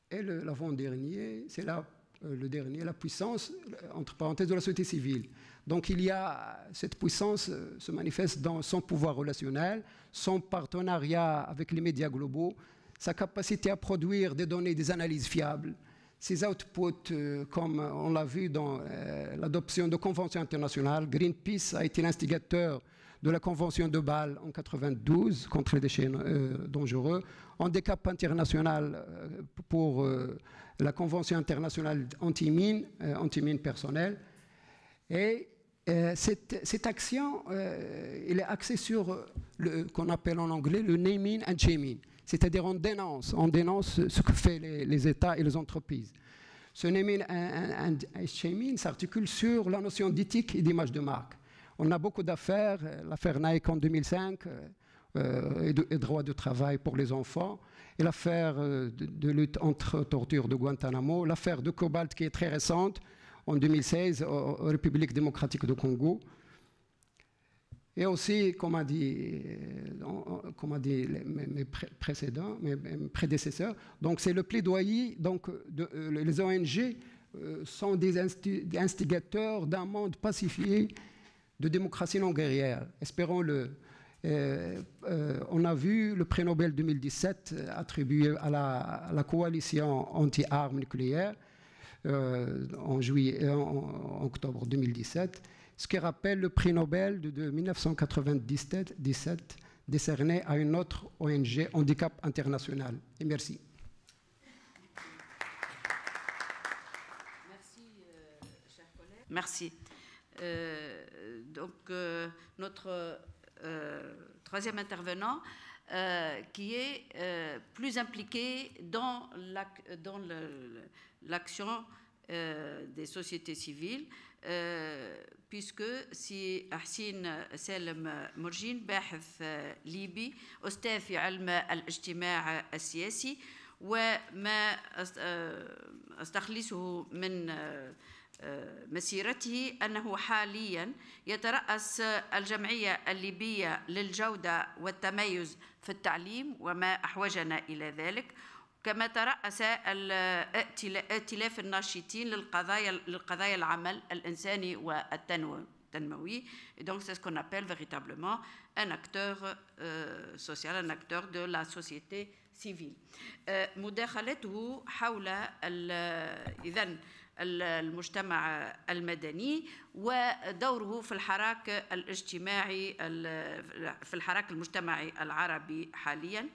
S3: et l'avant-dernier, c'est là euh, le dernier, la puissance, euh, entre parenthèses, de la société civile. Donc il y a, cette puissance euh, se manifeste dans son pouvoir relationnel, son partenariat avec les médias globaux, sa capacité à produire des données, des analyses fiables, ses outputs, comme on l'a vu dans l'adoption de conventions internationales. Greenpeace a été l'instigateur de la Convention de Bâle en 92 contre les déchets euh, dangereux, dangereux, handicap international euh, pour euh, la Convention internationale anti-mine, anti-mine personnelle. Et cette, action, il est axée sur ce qu'on appelle en anglais le naming and shaming, c'est-à-dire on dénonce, on dénonce ce que font les, les États et les entreprises. Ce naming and shaming s'articule sur la notion d'éthique et d'image de marque on a beaucoup d'affaires, l'affaire Nike en 2005 euh, euh, et, de, droit de travail pour les enfants, et l'affaire euh, de, lutte lutte entre torture de Guantanamo, l'affaire de Cobalt qui est très récente, en 2016, en République démocratique du Congo. Et aussi, comme a dit, comme dit mes, précédents, mes, prédécesseurs, donc c'est le plaidoyer, donc les ONG sont des instigateurs d'un monde pacifié de démocratie non guerrière. Espérons-le. Euh, euh, on a vu le prix Nobel 2017 euh, attribué à la, coalition anti-armes nucléaires en, juillet, octobre 2017, ce qui rappelle le prix Nobel de, 1997 décerné à une autre ONG, Handicap International.
S1: Et merci. Merci, Merci. Euh, donc, euh, notre euh, troisième intervenant, euh, qui est euh, plus impliqué dans l'action la, euh, des sociétés civiles, puisque si أحسين سالم مرجين باحث ليبي أستاذ في علم الاجتماع السياسي وما أستخلصه من آه، مسيرته أنه حاليا يترأس الجمعية الليبية للجودة والتميز في التعليم وما أحوجنا إلى ذلك كما ترأس ائتلاف الناشطين للقضايا للقضايا العمل الإنساني والتنموي دونك سي سكون أبيل فيغيتابلومون أن أكتور سوسيال أن أكتور دو لا de سيفيل euh, مداخلته حول إذا المجتمع المدني ودوره في الحراك الاجتماعي في الحراك المجتمعي العربي حاليا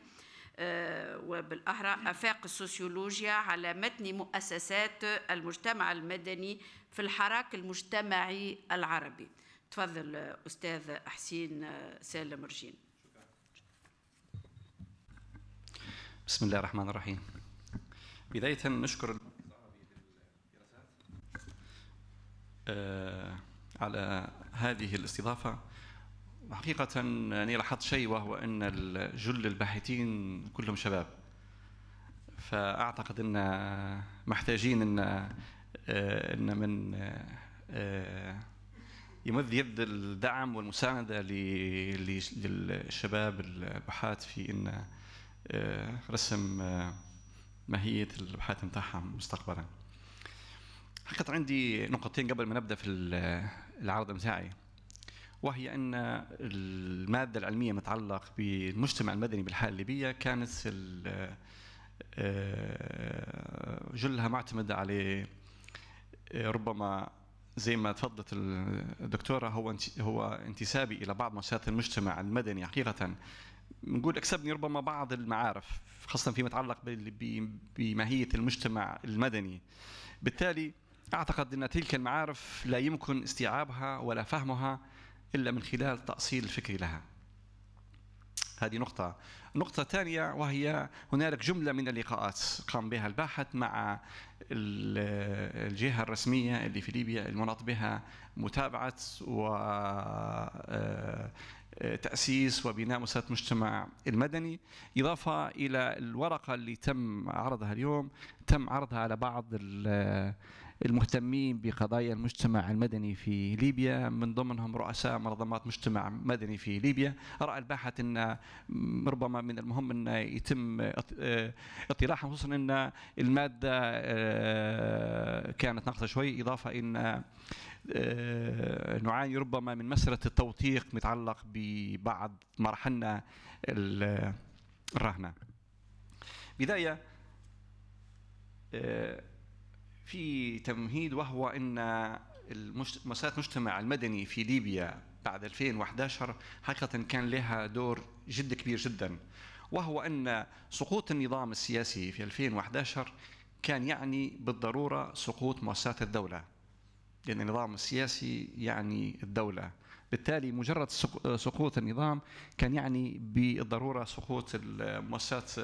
S1: آه، وبالأحرى أفاق السوسيولوجيا على متن مؤسسات المجتمع المدني في الحراك المجتمعي العربي تفضل أستاذ حسين آه، سالم رجين
S4: بسم الله الرحمن الرحيم بداية نشكر آه، على هذه الاستضافة حقيقة يعني لاحظت شيء وهو أن جل الباحثين كلهم شباب فأعتقد أن محتاجين أن آه، أن من آه، يمد يد الدعم والمسانده للشباب البحاث في أن رسم ماهية الابحاث نتاعهم مستقبلا. حقيقة عندي نقطتين قبل ما نبدأ في العرض متاعي وهي أن المادة العلمية متعلق بالمجتمع المدني بالحالة الليبية كانت آه، جلها معتمدة على ربما زي ما تفضلت الدكتورة هو هو انتسابي إلى بعض مؤسسات المجتمع المدني حقيقة نقول اكسبني ربما بعض المعارف خاصة فيما يتعلق بماهية المجتمع المدني بالتالي أعتقد أن تلك المعارف لا يمكن استيعابها ولا فهمها إلا من خلال التأصيل الفكري لها هذه نقطة نقطة ثانية وهي هنالك جملة من اللقاءات قام بها الباحث مع الجهة الرسمية اللي في ليبيا المناط بها متابعة و آه، تأسيس وبناء مؤسسات مجتمع المدني إضافة إلى الورقة اللي تم عرضها اليوم تم عرضها على بعض المهتمين بقضايا المجتمع المدني في ليبيا من ضمنهم رؤساء منظمات مجتمع مدني في ليبيا راى الباحث ان ربما من المهم ان يتم آه، اطلاعها خصوصا ان الماده آه، كانت ناقصه شوي اضافه ان آه، نعاني ربما من مسألة التوثيق متعلق ببعض مراحلنا الرهنة بداية في تمهيد وهو أن مساءة المجتمع المدني في ليبيا بعد 2011 حقيقة كان لها دور جد كبير جدا وهو أن سقوط النظام السياسي في 2011 كان يعني بالضرورة سقوط مؤسسات الدولة لأن النظام السياسي يعني الدولة بالتالي مجرد سقوط النظام كان يعني بالضرورة سقوط المؤسسات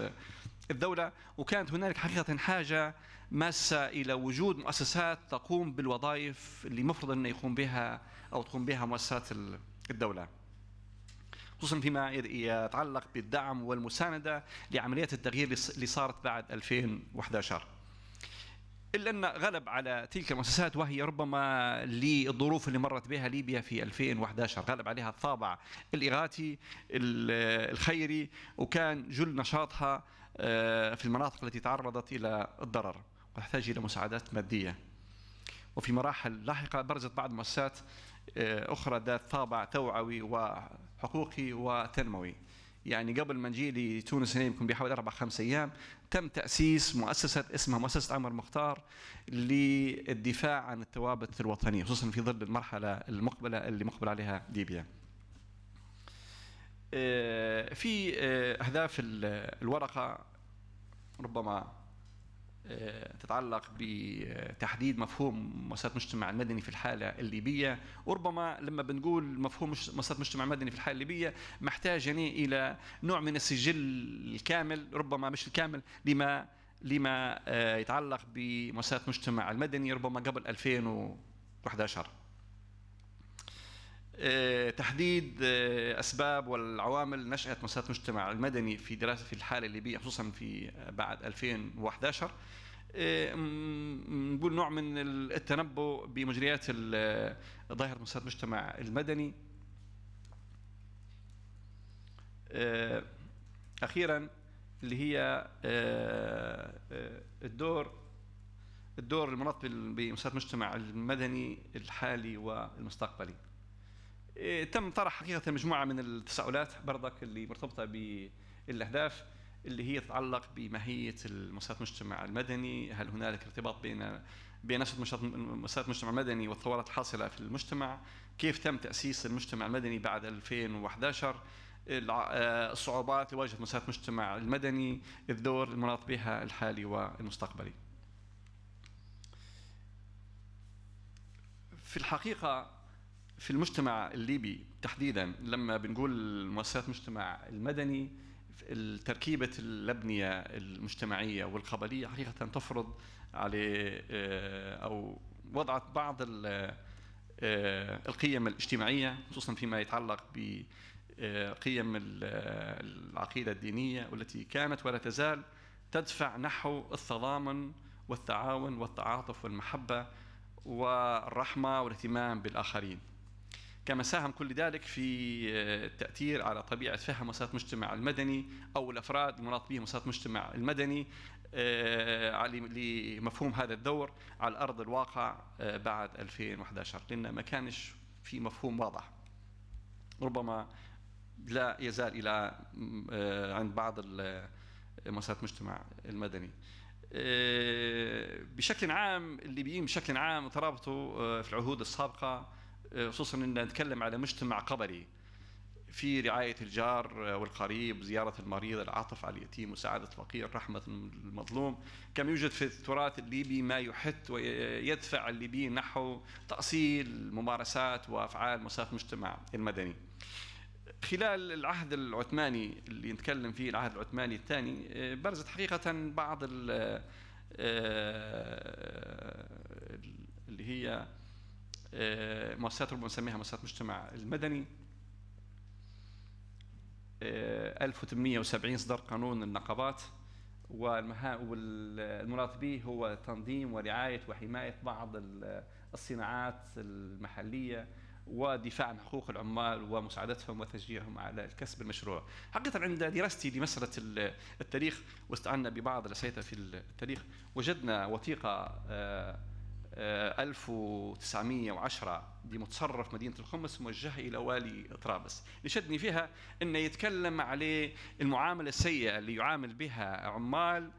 S4: الدولة وكانت هنالك حقيقة حاجة ماسة إلى وجود مؤسسات تقوم بالوظائف اللي مفروض أن يقوم بها أو تقوم بها مؤسسات الدولة خصوصا فيما يتعلق بالدعم والمساندة لعمليات التغيير اللي صارت بعد 2011 إلا أن غلب على تلك المؤسسات وهي ربما للظروف اللي مرت بها ليبيا في 2011 غلب عليها الطابع الإغاثي الخيري وكان جل نشاطها آه، في المناطق التي تعرضت إلى الضرر وتحتاج إلى مساعدات مادية وفي مراحل لاحقة برزت بعض مؤسسات آه، أخرى ذات طابع توعوي وحقوقي وتنموي يعني قبل ما نجي لتونس هنا يمكن بحوالي اربع خمس ايام تم تاسيس مؤسسه اسمها مؤسسه عمر مختار للدفاع عن الثوابت الوطنيه خصوصا في ظل المرحله المقبله اللي مقبل عليها ليبيا. آه، في آه، أهداف الورقة ربما آه، تتعلق بتحديد مفهوم مؤسسات المجتمع المدني في الحالة الليبية وربما لما بنقول مفهوم مؤسسات المجتمع المدني في الحالة الليبية محتاج يعني إلى نوع من السجل الكامل ربما مش الكامل لما لما يتعلق بمؤسسات المجتمع المدني ربما قبل 2011 آه، تحديد آه، اسباب والعوامل نشاه مؤسسات المجتمع المدني في دراسه في الحاله الليبيه خصوصا في آه، بعد 2011 نقول نوع من التنبؤ بمجريات ظاهره مؤسسات المجتمع المدني اخيرا اللي هي الدور الدور المناط بمؤسسات المجتمع المدني الحالي والمستقبلي إيه، تم طرح حقيقه مجموعه من التساؤلات برضك اللي مرتبطه بالاهداف اللي هي تتعلق بماهيه مؤسسات المجتمع المدني، هل هنالك ارتباط بين بين نشاط مؤسسات المجتمع المدني والثورات الحاصله في المجتمع؟ كيف تم تاسيس المجتمع المدني بعد 2011؟ آه، الصعوبات اللي واجهت مؤسسات المجتمع المدني، الدور المناط بها الحالي والمستقبلي. في الحقيقه في المجتمع الليبي تحديدا لما بنقول مؤسسات المجتمع المدني تركيبة الأبنية المجتمعية والقبلية حقيقة تفرض على آه، أو وضعت بعض آه، القيم الاجتماعية خصوصا فيما يتعلق بقيم آه، العقيدة الدينية والتي كانت ولا تزال تدفع نحو التضامن والتعاون والتعاطف والمحبة والرحمة والاهتمام بالآخرين كما ساهم كل ذلك في آه، التأثير على طبيعة فهم وسائل المجتمع المدني أو الأفراد المناط بهم وسائط المجتمع المدني آه، لمفهوم هذا الدور على أرض الواقع آه، بعد 2011 لأن ما كانش في مفهوم واضح ربما لا يزال إلى عند بعض مؤسسات المجتمع المدني بشكل عام الليبيين بشكل عام ترابطوا في العهود السابقة آه، خصوصا ان نتكلم على مجتمع قبلي في رعاية الجار والقريب زيارة المريض العاطف على اليتيم مساعدة الفقير رحمة المظلوم كم يوجد في التراث الليبي ما يحث ويدفع الليبيين نحو تأصيل ممارسات وأفعال مساهمة المجتمع المدني خلال العهد العثماني اللي نتكلم فيه العهد العثماني الثاني آه، برزت حقيقة بعض آه، اللي هي آه، مؤسسات ربما نسميها مؤسسات مجتمع المدني 1870 آه، صدر قانون النقابات والمراد به هو تنظيم ورعاية وحماية بعض الصناعات المحلية ودفاع عن حقوق العمال ومساعدتهم وتشجيعهم على الكسب المشروع حقيقة عند دراستي لمسألة التاريخ واستعنا ببعض الأساتذة في التاريخ وجدنا وثيقة آه، 1910 آه، بمتصرف مدينة الخمس موجهة إلى والي طرابلس اللي شدني فيها أنه يتكلم على المعاملة السيئة اللي يعامل بها عمال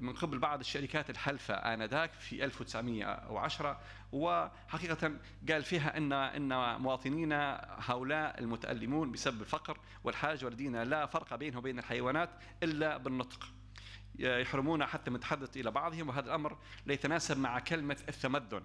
S4: من قبل بعض الشركات الحلفة آنذاك في 1910 وحقيقة قال فيها أن أن مواطنينا هؤلاء المتألمون بسبب الفقر والحاجة والدينا لا فرق بينه وبين الحيوانات إلا بالنطق يحرمون حتى من التحدث إلى بعضهم وهذا الأمر لا يتناسب مع كلمة التمدن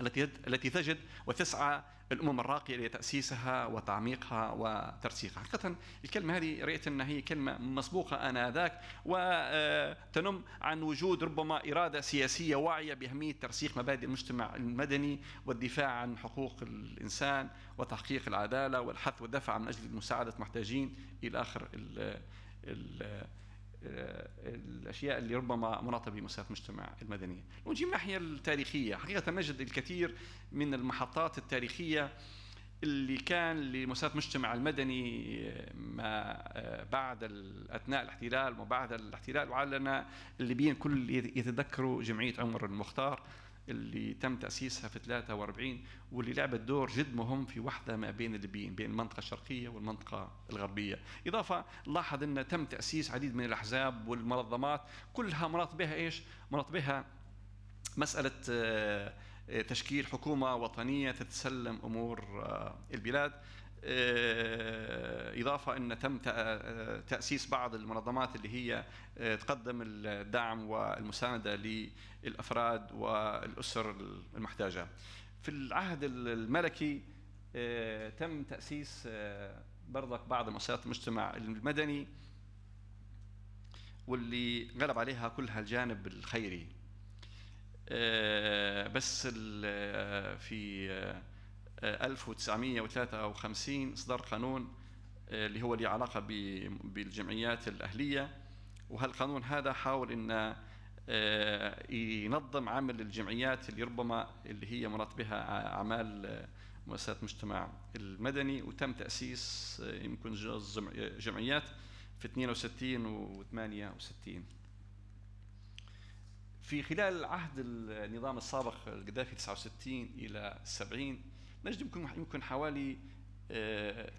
S4: التي التي تجد وتسعى الامم الراقيه لتاسيسها وتعميقها وترسيخها، حقيقه الكلمه هذه رايت انها هي كلمه مسبوقه انذاك وتنم آه، عن وجود ربما اراده سياسيه واعيه باهميه ترسيخ مبادئ المجتمع المدني والدفاع عن حقوق الانسان وتحقيق العداله والحث والدفع من اجل مساعده المحتاجين الى اخر ال ال آه، الاشياء اللي ربما مناطه بمؤسسات المجتمع المدني لو نجي من الناحيه التاريخيه حقيقه نجد الكثير من المحطات التاريخيه اللي كان لمؤسسات المجتمع المدني آه، ما آه، بعد اثناء الاحتلال وبعد الاحتلال وعلنا الليبيين كل يتذكروا جمعيه عمر المختار اللي تم تأسيسها في 43 واللي لعبت دور جد مهم في وحدة ما بين الليبيين بين المنطقة الشرقية والمنطقة الغربية إضافة لاحظ أن تم تأسيس عديد من الأحزاب والمنظمات كلها مرات بها إيش مرات بها مسألة آه، آه، تشكيل حكومة وطنية تتسلم أمور آه، البلاد آه، إضافة أن تم آه، تأسيس بعض المنظمات اللي هي آه، تقدم الدعم والمساندة للأفراد والأسر المحتاجة في العهد الملكي تم تأسيس برضك بعض مؤسسات المجتمع المدني واللي غلب عليها كلها الجانب الخيري بس في 1953 آه، اصدار قانون آه، اللي هو له علاقه بالجمعيات الاهليه وهالقانون هذا حاول ان آه، ينظم عمل الجمعيات اللي ربما اللي هي مرت بها اعمال مؤسسات المجتمع المدني وتم تاسيس يمكن جمعيات في 62 و 68 في خلال عهد النظام السابق القذافي 69 الى 70 نجد يمكن يمكن حوالي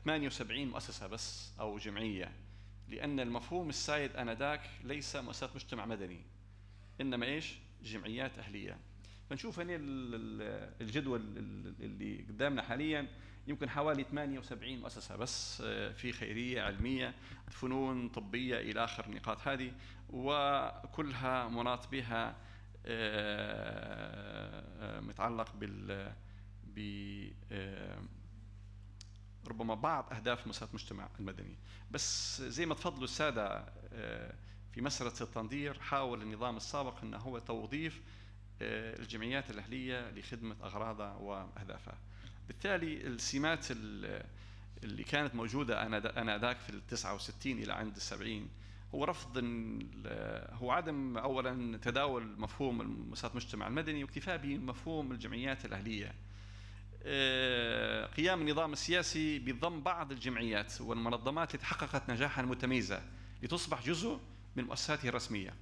S4: 78 آه، مؤسسة بس أو جمعية لأن المفهوم السائد آنذاك ليس مؤسسات مجتمع مدني إنما إيش؟ جمعيات أهلية فنشوف هنا الجدول اللي قدامنا حاليا يمكن حوالي 78 مؤسسة بس آه، في خيرية علمية فنون طبية إلى آخر النقاط هذه وكلها مناط بها آه، متعلق بال ب آه، ربما بعض اهداف مؤسسات المجتمع المدني بس زي ما تفضلوا الساده آه، في مساله التنظير حاول النظام السابق انه هو توظيف آه، الجمعيات الاهليه لخدمه اغراضها واهدافها بالتالي السمات اللي كانت موجوده انا انذاك في ال 69 الى عند ال 70 هو رفض هو عدم اولا تداول مفهوم مؤسسات المجتمع المدني واكتفاء بمفهوم الجمعيات الاهليه آه، قيام النظام السياسي بضم بعض الجمعيات والمنظمات التي حققت نجاحا متميزا لتصبح جزء من مؤسساته الرسمية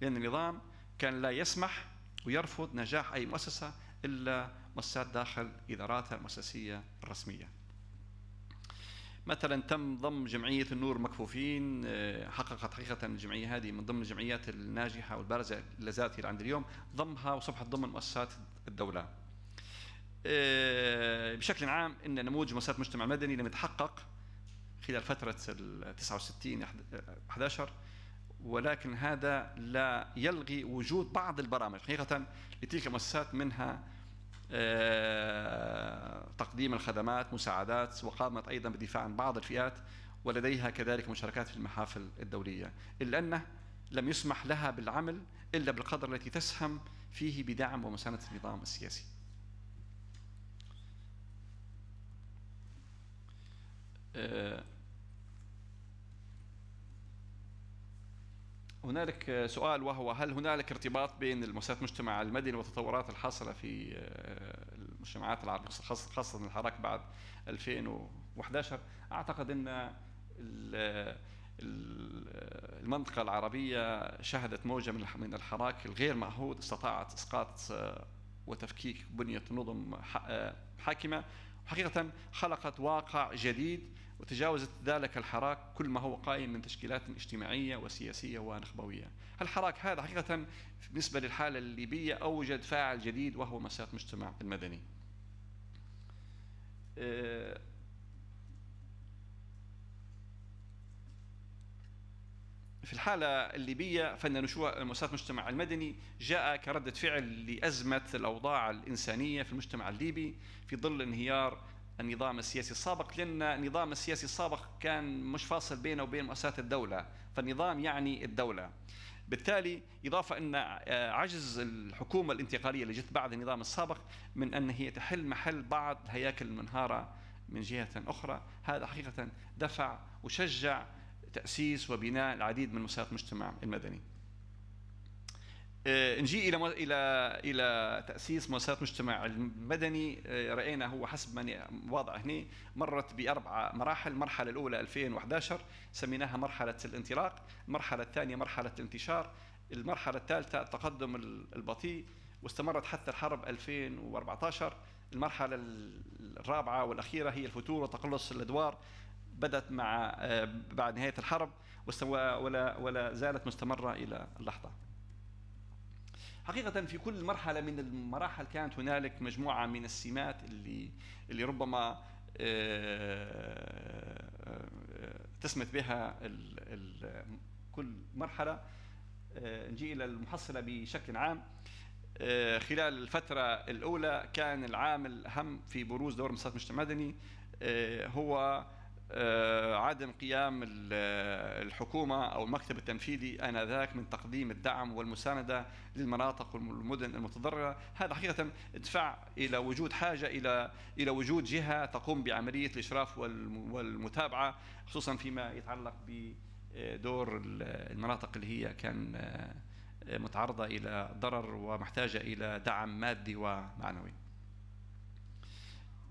S4: لأن النظام كان لا يسمح ويرفض نجاح أي مؤسسة إلا مؤسسات داخل إداراتها المؤسسية الرسمية مثلا تم ضم جمعية النور مكفوفين آه، حققت حقيقة الجمعية هذه من ضمن الجمعيات الناجحة والبارزة اللي زالت عند اليوم ضمها وصبحت ضمن مؤسسات الدولة آه، بشكل عام ان نموذج مؤسسات المجتمع المدني لم يتحقق خلال فتره ال 69 11 ولكن هذا لا يلغي وجود بعض البرامج حقيقه لتلك المؤسسات منها آه، تقديم الخدمات مساعدات وقامت ايضا بالدفاع عن بعض الفئات ولديها كذلك مشاركات في المحافل الدوليه الا انه لم يسمح لها بالعمل الا بالقدر التي تسهم فيه بدعم ومسانده النظام السياسي آه، هنالك سؤال وهو هل هنالك ارتباط بين المؤسسات المجتمع المدني والتطورات الحاصلة في آه، المجتمعات العربية خاصة الحراك بعد 2011 أعتقد أن المنطقة العربية شهدت موجة من الحراك الغير معهود استطاعت إسقاط آه، وتفكيك بنية نظم حاكمة حقيقة خلقت واقع جديد وتجاوزت ذلك الحراك كل ما هو قائم من تشكيلات اجتماعية وسياسية ونخبوية الحراك هذا حقيقة بالنسبة للحالة الليبية أوجد فاعل جديد وهو مسار مجتمع المدني أه، في الحالة الليبية فإن نشوء مؤسسات المجتمع المدني جاء كردة فعل لأزمة الأوضاع الإنسانية في المجتمع الليبي في ظل انهيار النظام السياسي السابق لأن النظام السياسي السابق كان مش فاصل بينه وبين مؤسسات الدولة فالنظام يعني الدولة بالتالي إضافة أن آه، عجز الحكومة الانتقالية اللي جت بعد النظام السابق من أن هي تحل محل بعض الهياكل المنهارة من جهة أخرى هذا حقيقة دفع وشجع تأسيس وبناء العديد من مسارات المجتمع المدني آه، نجي الى الى الى تاسيس مؤسسات المجتمع المدني آه، راينا هو حسب ما واضع هنا مرت باربع مراحل، المرحله الاولى 2011 سميناها مرحله الانطلاق، المرحله الثانيه مرحله الانتشار، المرحله الثالثه التقدم البطيء واستمرت حتى الحرب 2014 المرحلة الرابعة والأخيرة هي الفتور وتقلص الأدوار بدأت مع آه، بعد نهاية الحرب ولا ولا زالت مستمرة إلى اللحظة. حقيقة في كل مرحلة من المراحل كانت هنالك مجموعة من السمات اللي اللي ربما آه، آه، تسمت بها كل مرحلة نجي إلى المحصلة بشكل عام خلال الفترة الأولى كان العامل الأهم في بروز دور منصات المجتمع المدني هو آه، عدم قيام الحكومة أو المكتب التنفيذي آنذاك من تقديم الدعم والمساندة للمناطق والمدن المتضررة هذا حقيقة ادفع إلى وجود حاجة إلى إلى وجود جهة تقوم بعملية الإشراف والمتابعة خصوصا فيما يتعلق بدور المناطق اللي هي كان آه، متعرضة إلى ضرر ومحتاجة إلى دعم مادي ومعنوي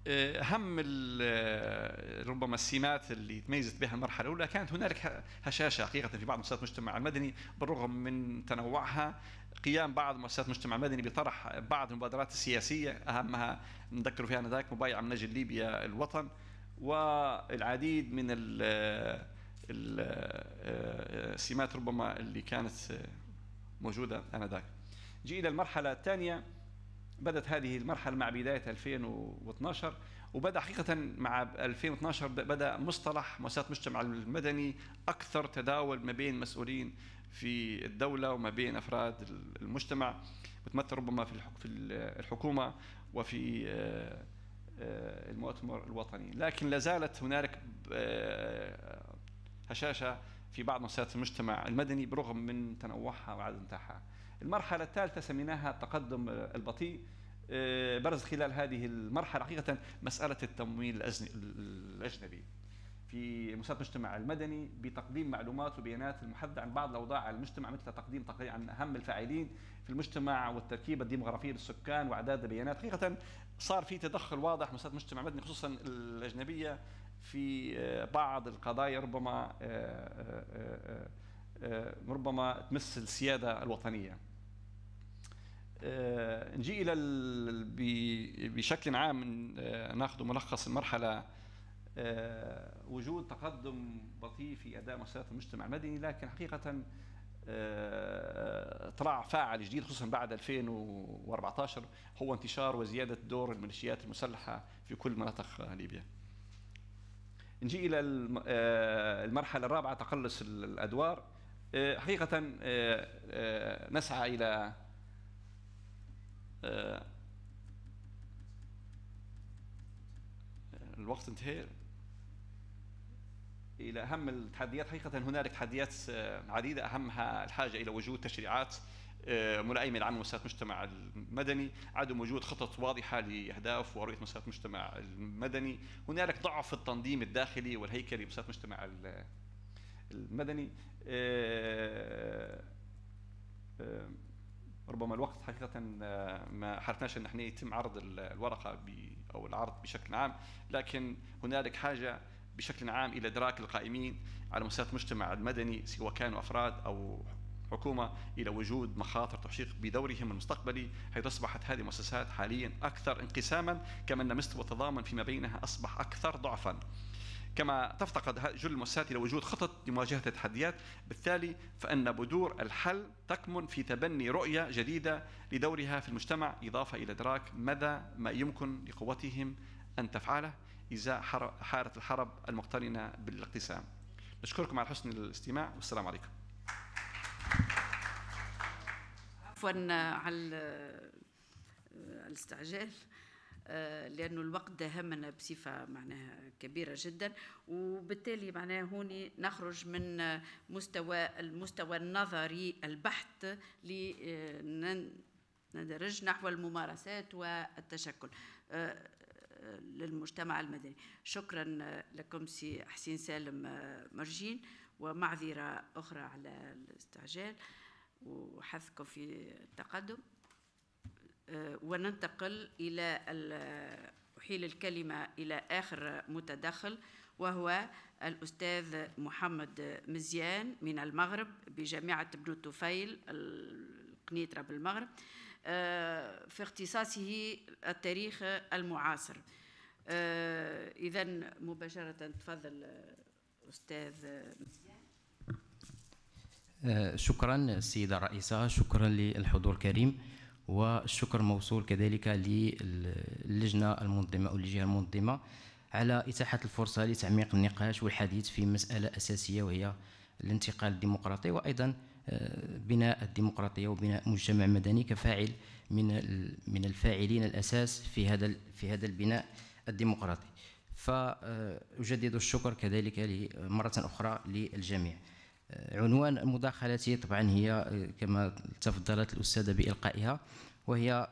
S4: اهم آه، آه، ربما السمات اللي تميزت بها المرحله الاولى كانت هنالك هشاشه حقيقه في بعض مؤسسات المجتمع المدني بالرغم من تنوعها قيام بعض مؤسسات المجتمع المدني بطرح بعض المبادرات السياسيه اهمها نذكر فيها انذاك مبايعه من اجل ليبيا الوطن والعديد من السمات آه، ربما اللي كانت موجوده انذاك. جي الى المرحله الثانيه بدأت هذه المرحلة مع بداية 2012 وبدأ حقيقة مع 2012 بدأ مصطلح مؤسسات المجتمع المدني أكثر تداول ما بين مسؤولين في الدولة وما بين أفراد المجتمع وتمثل ربما في الحكومة وفي آه، آه، المؤتمر الوطني لكن لا زالت هنالك آه، هشاشة في بعض مؤسسات المجتمع المدني برغم من تنوعها وعدم تاعها المرحلة الثالثة سميناها التقدم البطيء آه، برز خلال هذه المرحلة حقيقة مسألة التمويل الأجنبي في مؤسسات المجتمع المدني بتقديم معلومات وبيانات المحددة عن بعض الأوضاع على المجتمع مثل تقديم تقرير عن أهم الفاعلين في المجتمع والتركيبة الديمغرافية للسكان وأعداد البيانات حقيقة صار في تدخل واضح مؤسسات المجتمع المدني خصوصا الأجنبية في آه، بعض القضايا ربما آه، ربما تمس السيادة الوطنية آه، نجي الى بشكل عام آه، ناخذ ملخص المرحله آه، وجود تقدم بطيء في اداء مؤسسات المجتمع المدني لكن حقيقه طلع فاعل جديد خصوصا بعد 2014 هو انتشار وزياده دور الميليشيات المسلحه في كل مناطق ليبيا. نجي الى المرحله الرابعه تقلص الادوار حقيقه نسعى الى آه، الوقت انتهى الى اهم التحديات حقيقه هنالك تحديات آه، عديده اهمها الحاجه الى وجود تشريعات آه، ملائمه لعمل مؤسسات المجتمع المدني، عدم وجود خطط واضحه لاهداف ورؤيه مؤسسات المجتمع المدني، هنالك ضعف في التنظيم الداخلي والهيكلي لمؤسسات المجتمع المدني. ربما الوقت حقيقه آه، ما حرتناش ان احنا يتم عرض الورقه او العرض بشكل عام لكن هنالك حاجه بشكل عام الى ادراك القائمين على مستوى المجتمع المدني سواء كانوا افراد او حكومه الى وجود مخاطر تحشيق بدورهم المستقبلي حيث اصبحت هذه المؤسسات حاليا اكثر انقساما كما ان مستوى التضامن فيما بينها اصبح اكثر ضعفا كما تفتقد جل المؤسسات إلى وجود خطط لمواجهة التحديات بالتالي فإن بذور الحل تكمن في تبني رؤية جديدة لدورها في المجتمع إضافة إلى إدراك مدى ما يمكن لقوتهم أن تفعله إزاء حارة الحرب المقترنة بالاقتسام نشكركم على حسن الاستماع والسلام عليكم
S1: عفوا على الاستعجال آه، لأنه الوقت داهمنا بصفة معناها كبيرة جدا وبالتالي معناها هوني نخرج من مستوى المستوى النظري البحث لندرج آه، نحو الممارسات والتشكل آه، للمجتمع المدني شكرا لكم سي حسين سالم مرجين ومعذرة أخرى على الاستعجال وحثكم في التقدم آه، وننتقل إلى أحيل الكلمة إلى آخر متدخل وهو الأستاذ محمد مزيان من المغرب بجامعة ابن طفيل القنيطرة بالمغرب آه، في اختصاصه التاريخ المعاصر آه، إذا مباشرة تفضل أستاذ مزيان
S5: شكرا السيدة الرئيسة شكرا للحضور الكريم والشكر موصول كذلك للجنة المنظمة أو الجهة المنظمة على إتاحة الفرصة لتعميق النقاش والحديث في مسألة أساسية وهي الانتقال الديمقراطي وأيضا آه، بناء الديمقراطية وبناء مجتمع مدني كفاعل من من الفاعلين الأساس في هذا في هذا البناء الديمقراطي فأجدد آه، الشكر كذلك مرة أخرى للجميع عنوان مداخلتي طبعا هي كما تفضلت الأستاذة بإلقائها وهي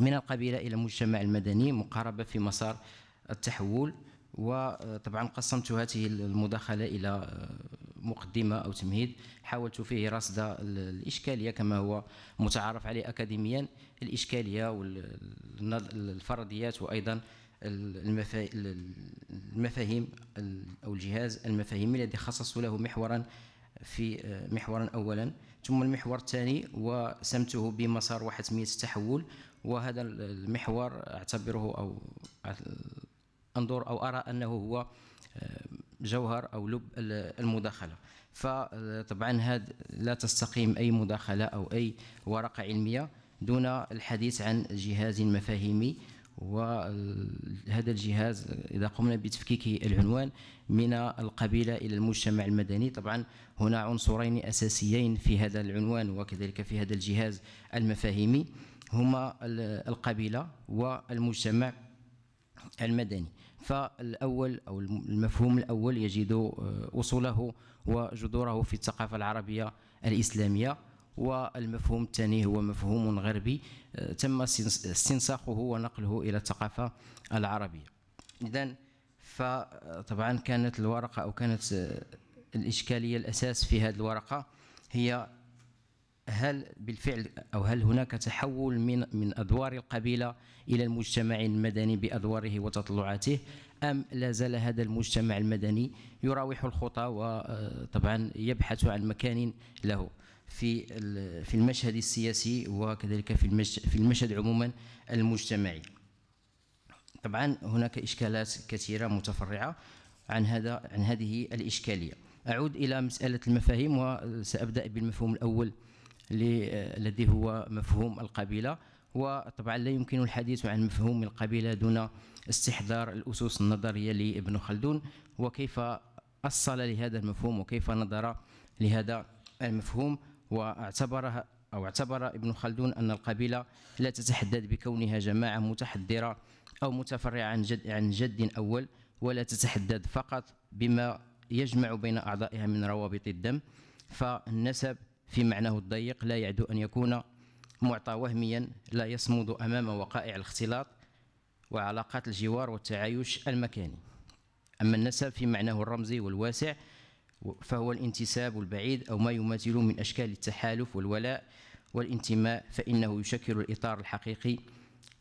S5: من القبيلة إلى المجتمع المدني مقاربة في مسار التحول وطبعا قسمت هذه المداخلة إلى آه، مقدمة أو تمهيد حاولت فيه رصد الإشكالية كما هو متعارف عليه أكاديميا الإشكالية والفرضيات وأيضا المفاهيم او الجهاز المفاهيمي الذي خصصت له محورا في آه، محورا اولا ثم المحور الثاني وسمته بمسار وحتميه التحول وهذا المحور اعتبره او انظر او ارى انه هو آه، جوهر او لب المداخله فطبعا آه، هذا لا تستقيم اي مداخله او اي ورقه علميه دون الحديث عن جهاز مفاهيمي وهذا الجهاز إذا قمنا بتفكيكه العنوان من القبيلة إلى المجتمع المدني طبعا هنا عنصرين أساسيين في هذا العنوان وكذلك في هذا الجهاز المفاهيمي هما القبيلة والمجتمع المدني فالأول أو المفهوم الأول يجد أصوله وجذوره في الثقافة العربية الإسلامية والمفهوم الثاني هو مفهوم غربي آه، تم استنساخه ونقله إلى الثقافة العربية إذا فطبعا كانت الورقة أو كانت آه، الإشكالية الأساس في هذه الورقة هي هل بالفعل أو هل هناك تحول من من أدوار القبيلة إلى المجتمع المدني بأدواره وتطلعاته أم لا زال هذا المجتمع المدني يراوح الخطى وطبعا آه، يبحث عن مكان له في في المشهد السياسي وكذلك في في المشهد عموما المجتمعي طبعا هناك اشكالات كثيره متفرعه عن هذا عن هذه الاشكاليه اعود الى مساله المفاهيم وسابدا بالمفهوم الاول الذي هو مفهوم القبيله وطبعا لا يمكن الحديث عن مفهوم القبيله دون استحضار الاسس النظريه لابن خلدون وكيف اصل لهذا المفهوم وكيف نظر لهذا المفهوم واعتبرها أو اعتبر ابن خلدون أن القبيلة لا تتحدد بكونها جماعة متحضرة أو متفرعة عن جد, عن جد أول ولا تتحدد فقط بما يجمع بين أعضائها من روابط الدم فالنسب في معناه الضيق لا يعدو أن يكون معطى وهميا لا يصمد أمام وقائع الاختلاط وعلاقات الجوار والتعايش المكاني أما النسب في معناه الرمزي والواسع فهو الانتساب البعيد أو ما يماثله من أشكال التحالف والولاء والانتماء فإنه يشكل الإطار الحقيقي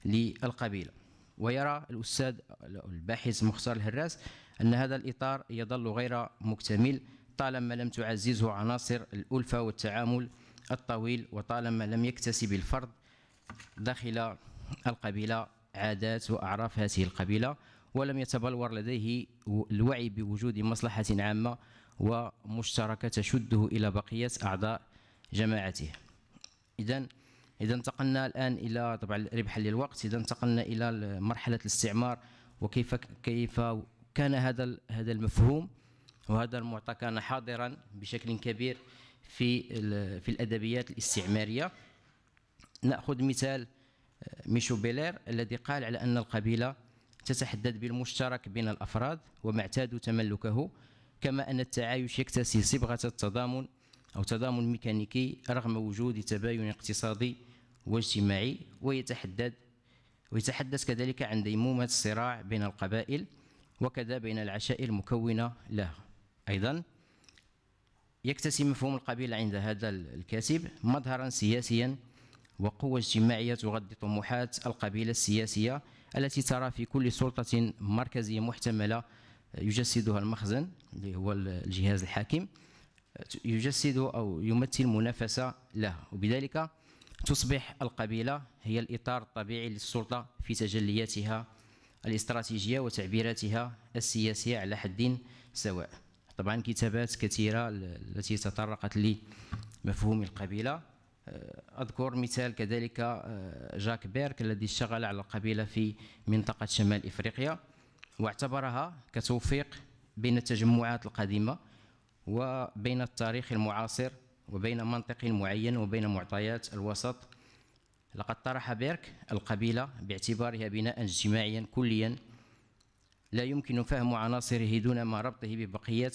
S5: للقبيلة ويرى الأستاذ الباحث مختار الهراس أن هذا الإطار يظل غير مكتمل طالما لم تعززه عناصر الألفة والتعامل الطويل وطالما لم يكتسب الفرد داخل القبيلة عادات وأعراف هذه القبيلة ولم يتبلور لديه الوعي بوجود مصلحة عامة ومشتركة تشده إلى بقية أعضاء جماعته إذا إذا انتقلنا الآن إلى طبعا ربحا للوقت إذا انتقلنا إلى مرحلة الاستعمار وكيف كيف كان هذا هذا المفهوم وهذا المعطى كان حاضرا بشكل كبير في في الأدبيات الاستعمارية نأخذ مثال آه، ميشو بيلير الذي قال على أن القبيلة تتحدد بالمشترك بين الأفراد وما اعتادوا تملكه كما أن التعايش يكتسي صبغة التضامن أو تضامن ميكانيكي رغم وجود تباين اقتصادي واجتماعي ويتحدد ويتحدث كذلك عن ديمومة الصراع بين القبائل وكذا بين العشائر المكونة لها أيضا يكتسي مفهوم القبيلة عند هذا الكاتب مظهرا سياسيا وقوة اجتماعية تغذي طموحات القبيلة السياسية التي ترى في كل سلطة مركزية محتملة يجسدها المخزن اللي هو الجهاز الحاكم يجسد أو يمثل منافسة له وبذلك تصبح القبيلة هي الإطار الطبيعي للسلطة في تجلياتها الاستراتيجية وتعبيراتها السياسية على حد سواء طبعا كتابات كثيرة التي تطرقت لمفهوم القبيلة أه، أذكر مثال كذلك أه، جاك بيرك الذي اشتغل على القبيلة في منطقة شمال إفريقيا واعتبرها كتوفيق بين التجمعات القديمة وبين التاريخ المعاصر وبين منطق معين وبين معطيات الوسط لقد طرح بيرك القبيلة باعتبارها بناء اجتماعيا كليا لا يمكن فهم عناصره دون ما ربطه ببقية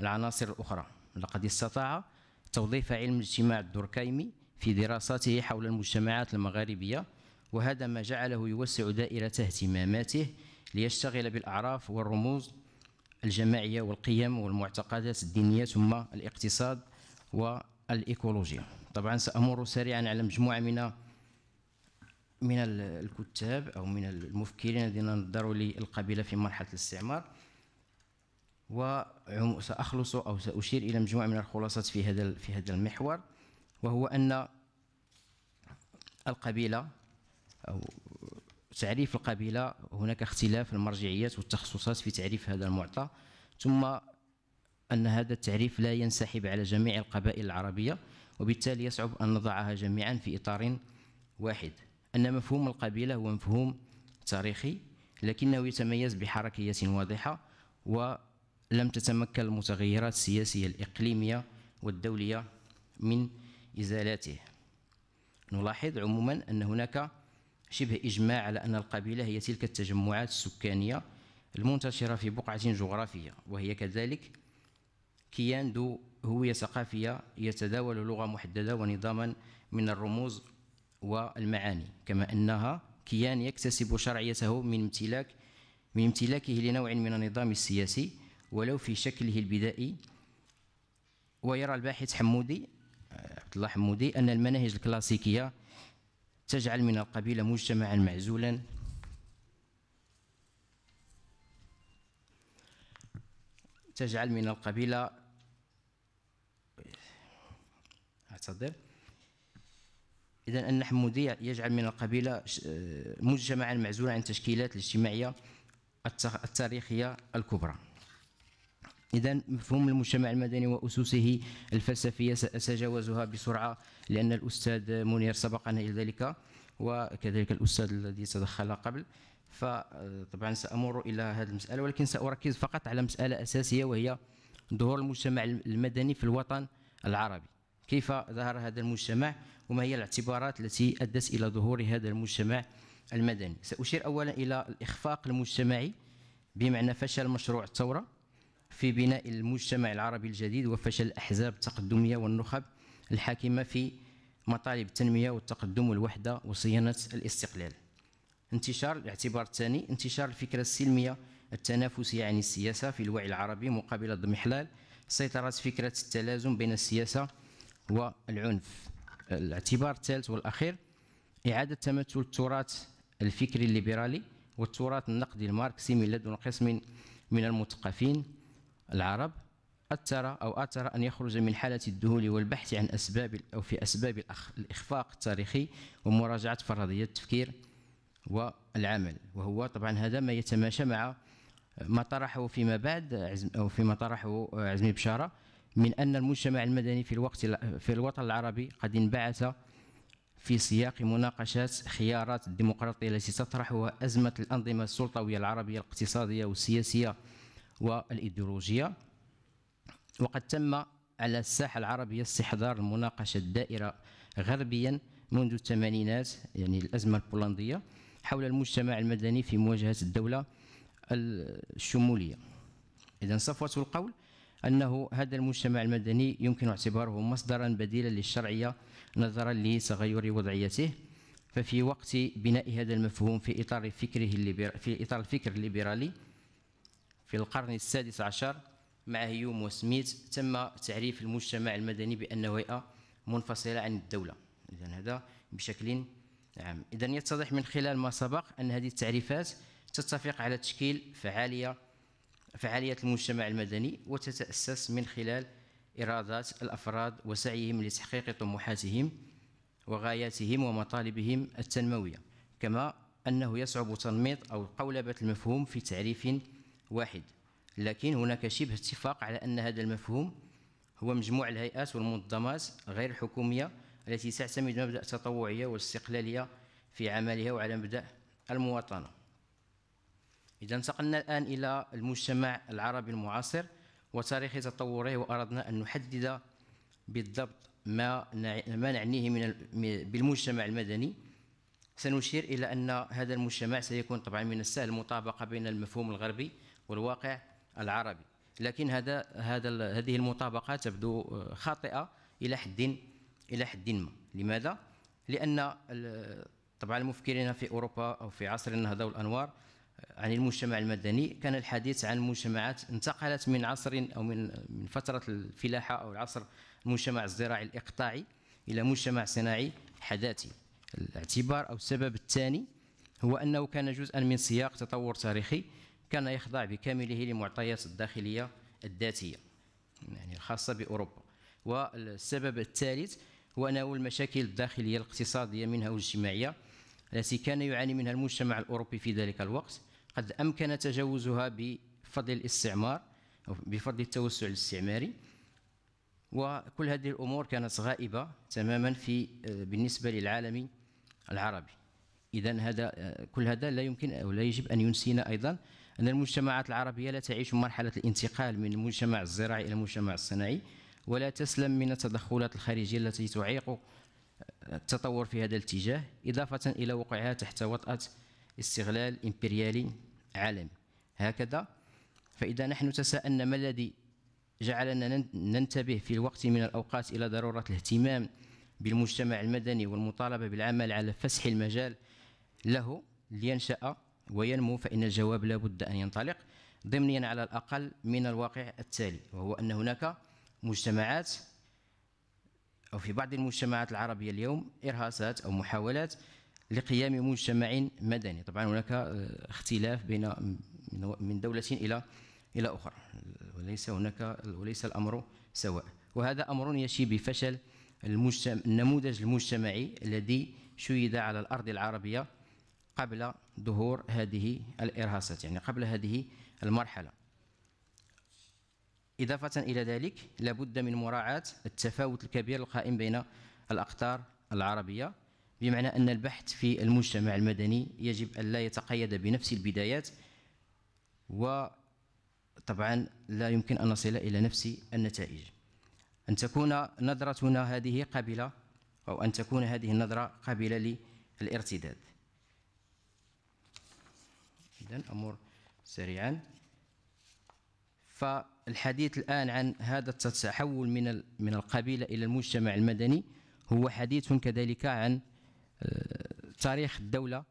S5: العناصر الأخرى لقد استطاع توظيف علم الاجتماع الدركايمي في دراساته حول المجتمعات المغاربية وهذا ما جعله يوسع دائرة اهتماماته ليشتغل بالأعراف والرموز الجماعية والقيم والمعتقدات الدينية ثم الاقتصاد والإيكولوجيا طبعا سأمر سريعا على مجموعة من من الكتاب أو من المفكرين الذين نظروا للقبيلة في مرحلة الاستعمار وسأخلص أو سأشير إلى مجموعة من الخلاصات في هذا في هذا المحور وهو أن القبيلة أو تعريف القبيله هناك اختلاف المرجعيات والتخصصات في تعريف هذا المعطى ثم ان هذا التعريف لا ينسحب على جميع القبائل العربيه وبالتالي يصعب ان نضعها جميعا في اطار واحد ان مفهوم القبيله هو مفهوم تاريخي لكنه يتميز بحركيه واضحه ولم تتمكن المتغيرات السياسيه الاقليميه والدوليه من ازالته نلاحظ عموما ان هناك شبه إجماع على أن القبيلة هي تلك التجمعات السكانية المنتشرة في بقعة جغرافية وهي كذلك كيان ذو هوية ثقافية يتداول لغة محددة ونظاما من الرموز والمعاني كما أنها كيان يكتسب شرعيته من امتلاك من امتلاكه لنوع من النظام السياسي ولو في شكله البدائي ويرى الباحث حمودي عبد الله حمودي أن المناهج الكلاسيكية تجعل من القبيلة مجتمعا معزولا تجعل من القبيلة أعتذر إذا النحمودي يجعل من القبيلة آه، مجتمعا معزولا عن التشكيلات الاجتماعية التاريخية الكبرى إذا مفهوم المجتمع المدني وأسسه الفلسفية سأتجاوزها بسرعة لأن الأستاذ منير سبقنا إلى ذلك وكذلك الأستاذ الذي تدخل قبل فطبعا سأمر إلى هذه المسألة ولكن سأركز فقط على مسألة أساسية وهي ظهور المجتمع المدني في الوطن العربي كيف ظهر هذا المجتمع وما هي الاعتبارات التي أدت إلى ظهور هذا المجتمع المدني سأشير أولا إلى الإخفاق المجتمعي بمعنى فشل مشروع الثورة في بناء المجتمع العربي الجديد وفشل الأحزاب التقدمية والنخب الحاكمة في مطالب التنمية والتقدم والوحدة وصيانة الاستقلال انتشار الاعتبار الثاني انتشار الفكرة السلمية التنافسية عن يعني السياسة في الوعي العربي مقابل الضمحلال سيطرة فكرة التلازم بين السياسة والعنف الاعتبار الثالث والأخير إعادة تمثل التراث الفكري الليبرالي والتراث النقدي الماركسي من لدن قسم من المثقفين العرب أثر أو أثر أن يخرج من حالة الذهول والبحث عن أسباب أو في أسباب الإخفاق التاريخي ومراجعة فرضيات التفكير والعمل وهو طبعا هذا ما يتماشى مع ما طرحه فيما بعد عزم أو فيما طرحه عزمي بشارة من أن المجتمع المدني في الوقت في الوطن العربي قد انبعث في سياق مناقشة خيارات الديمقراطية التي تطرحها أزمة الأنظمة السلطوية العربية الاقتصادية والسياسية والإيديولوجية وقد تم على الساحة العربية استحضار المناقشة الدائرة غربيا منذ الثمانينات يعني الأزمة البولندية حول المجتمع المدني في مواجهة الدولة الشمولية إذا صفوة القول أنه هذا المجتمع المدني يمكن اعتباره مصدرا بديلا للشرعية نظرا لتغير وضعيته ففي وقت بناء هذا المفهوم في إطار فكره في إطار الفكر الليبرالي في القرن السادس عشر مع هيوم وسميت تم تعريف المجتمع المدني بأنه هيئة منفصلة عن الدولة إذا هذا بشكل عام إذا يتضح من خلال ما سبق أن هذه التعريفات تتفق على تشكيل فعالية فعالية المجتمع المدني وتتأسس من خلال إرادات الأفراد وسعيهم لتحقيق طموحاتهم وغاياتهم ومطالبهم التنموية كما أنه يصعب تنميط أو قولبة المفهوم في تعريف واحد لكن هناك شبه اتفاق على أن هذا المفهوم هو مجموع الهيئات والمنظمات غير الحكومية التي تعتمد مبدأ التطوعية والاستقلالية في عملها وعلى مبدأ المواطنة إذا انتقلنا الآن إلى المجتمع العربي المعاصر وتاريخ تطوره وأردنا أن نحدد بالضبط ما ما نعنيه من بالمجتمع المدني سنشير إلى أن هذا المجتمع سيكون طبعا من السهل المطابقة بين المفهوم الغربي والواقع العربي لكن هذا هذا هذه المطابقه تبدو آه، خاطئه الى حد الى حد ما لماذا لان طبعا المفكرين في اوروبا او في عصر النهضه والانوار آه، عن المجتمع المدني كان الحديث عن مجتمعات انتقلت من عصر او من من فتره الفلاحه او العصر المجتمع الزراعي الاقطاعي الى مجتمع صناعي حداثي الاعتبار او السبب الثاني هو انه كان جزءا من سياق تطور تاريخي كان يخضع بكامله لمعطيات الداخلية الذاتية يعني الخاصة بأوروبا والسبب الثالث هو أنه المشاكل الداخلية الاقتصادية منها والاجتماعية التي كان يعاني منها المجتمع الأوروبي في ذلك الوقت قد أمكن تجاوزها بفضل الاستعمار أو بفضل التوسع الاستعماري وكل هذه الأمور كانت غائبة تماما في آه، بالنسبة للعالم العربي إذا هذا آه، كل هذا لا يمكن أو لا يجب أن ينسينا أيضا أن المجتمعات العربية لا تعيش مرحلة الانتقال من المجتمع الزراعي إلى المجتمع الصناعي ولا تسلم من التدخلات الخارجية التي تعيق التطور في هذا الاتجاه إضافة إلى وقعها تحت وطأة استغلال إمبريالي عالمي هكذا فإذا نحن تساءلنا ما الذي جعلنا ننتبه في الوقت من الأوقات إلى ضرورة الاهتمام بالمجتمع المدني والمطالبة بالعمل على فسح المجال له لينشأ وينمو فإن الجواب لابد أن ينطلق ضمنيا على الأقل من الواقع التالي وهو أن هناك مجتمعات أو في بعض المجتمعات العربية اليوم إرهاصات أو محاولات لقيام مجتمع مدني طبعا هناك آه، اختلاف بين من دولة إلى إلى أخرى وليس هناك وليس الأمر سواء وهذا أمر يشي بفشل المجتمع النموذج المجتمعي الذي شيد على الأرض العربية قبل ظهور هذه الإرهاصات يعني قبل هذه المرحلة إضافة إلى ذلك لابد من مراعاة التفاوت الكبير القائم بين الأقطار العربية بمعنى أن البحث في المجتمع المدني يجب أن لا يتقيد بنفس البدايات وطبعا لا يمكن أن نصل إلى نفس النتائج أن تكون نظرتنا هذه قابلة أو أن تكون هذه النظرة قابلة للارتداد جدا أمر سريعا فالحديث الآن عن هذا التحول من من القبيلة إلى المجتمع المدني هو حديث كذلك عن آه، تاريخ الدولة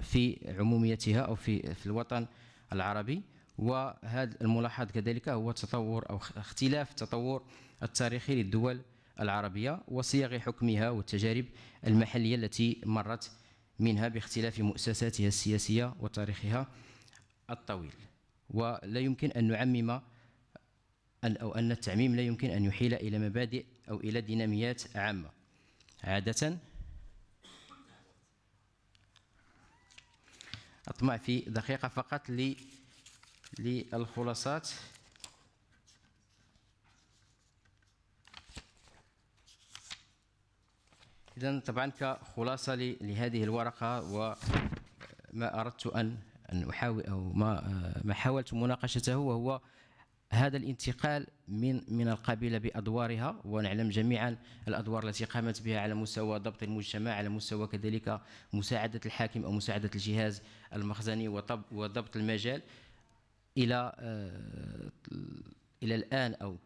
S5: في عموميتها أو في في الوطن العربي وهذا الملاحظ كذلك هو تطور أو اختلاف التطور التاريخي للدول العربية وصيغ حكمها والتجارب المحلية التي مرت منها باختلاف مؤسساتها السياسية وتاريخها الطويل ولا يمكن أن نعمم أن أو أن التعميم لا يمكن أن يحيل إلى مبادئ أو إلى ديناميات عامة عادة أطمع في دقيقة فقط للخلاصات إذا طبعا كخلاصة لهذه الورقة وما أردت أن أن أحاول أو ما ما حاولت مناقشته وهو هذا الانتقال من من القبيلة بأدوارها ونعلم جميعا الأدوار التي قامت بها على مستوى ضبط المجتمع على مستوى كذلك مساعدة الحاكم أو مساعدة الجهاز المخزني وضبط المجال إلى آه، إلى الآن أو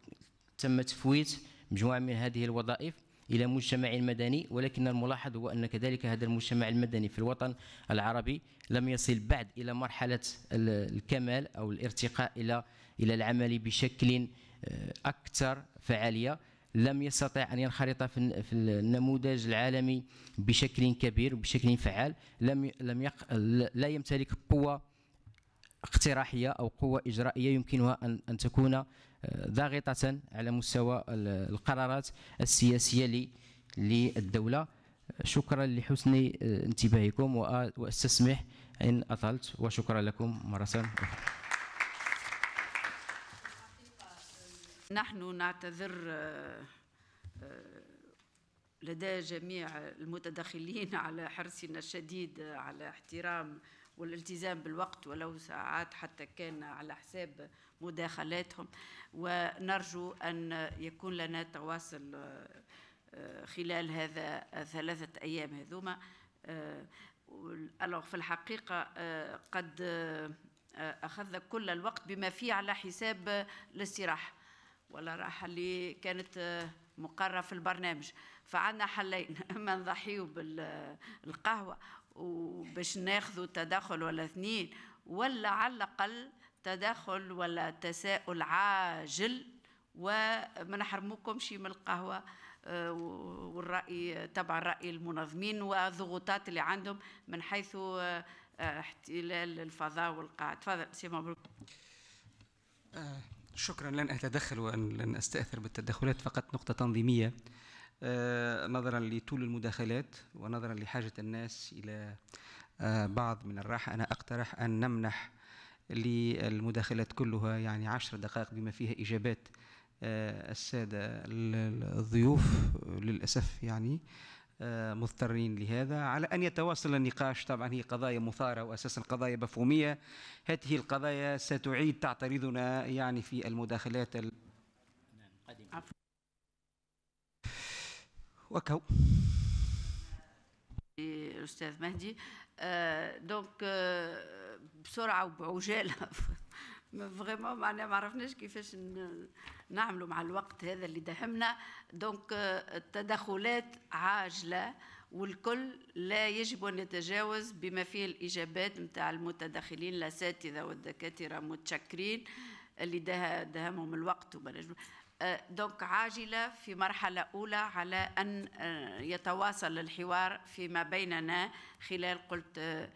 S5: تم تفويت مجموعة من هذه الوظائف إلى مجتمع مدني ولكن الملاحظ هو أن كذلك هذا المجتمع المدني في الوطن العربي لم يصل بعد إلى مرحلة الكمال أو الارتقاء إلى إلى العمل بشكل آه، أكثر فعالية لم يستطع أن ينخرط في النموذج العالمي بشكل كبير وبشكل فعال لم لم يق... لا يمتلك قوة اقتراحية أو قوة إجرائية يمكنها أن أن تكون ضاغطة على مستوى القرارات السياسية للدولة شكرا لحسن آه، انتباهكم آه، واستسمح ان اطلت وشكرا لكم مره اخرى
S1: نحن نعتذر آه، لدى جميع المتدخلين على حرصنا الشديد على احترام والالتزام بالوقت ولو ساعات حتى كان على حساب مداخلاتهم ونرجو أن يكون لنا تواصل آه، خلال هذا ثلاثة أيام هذوما آه، في الحقيقة آه، قد أخذ كل الوقت بما فيه على حساب الاستراحة ولا راحة اللي كانت مقرة في البرنامج فعنا حلين اما نضحيو بالقهوة وباش ناخذوا تدخل ولا اثنين ولا على الأقل تدخل ولا تساؤل عاجل وما نحرموكمش من القهوه آه، والراي تبع راي المنظمين والضغوطات اللي عندهم من حيث آه، احتلال الفضاء والقاع تفضل سي مبروك آه،
S4: شكرا لن اتدخل ولن استاثر بالتدخلات فقط نقطه تنظيميه نظرا لطول المداخلات ونظرا لحاجه الناس الى بعض من الراحه انا اقترح ان نمنح للمداخلات كلها يعني عشر دقائق بما فيها إجابات آه، السادة الضيوف للأسف يعني آه، مضطرين لهذا على أن يتواصل النقاش طبعا هي قضايا مثارة وأساسا قضايا مفهومية هذه القضايا ستعيد تعترضنا يعني في المداخلات ال... وكو
S1: أستاذ مهدي دونك euh, euh, بسرعه وبعجاله فريمون معناها ما عرفناش كيفاش نعملوا مع الوقت هذا اللي دهمنا دونك euh, التدخلات عاجله والكل لا يجب ان يتجاوز بما فيه الاجابات نتاع المتدخلين الاساتذه والدكاتره متشكرين اللي دهمهم الوقت وما دونك عاجلة في مرحلة أولى على أن آه، يتواصل الحوار فيما بيننا خلال قلت آه،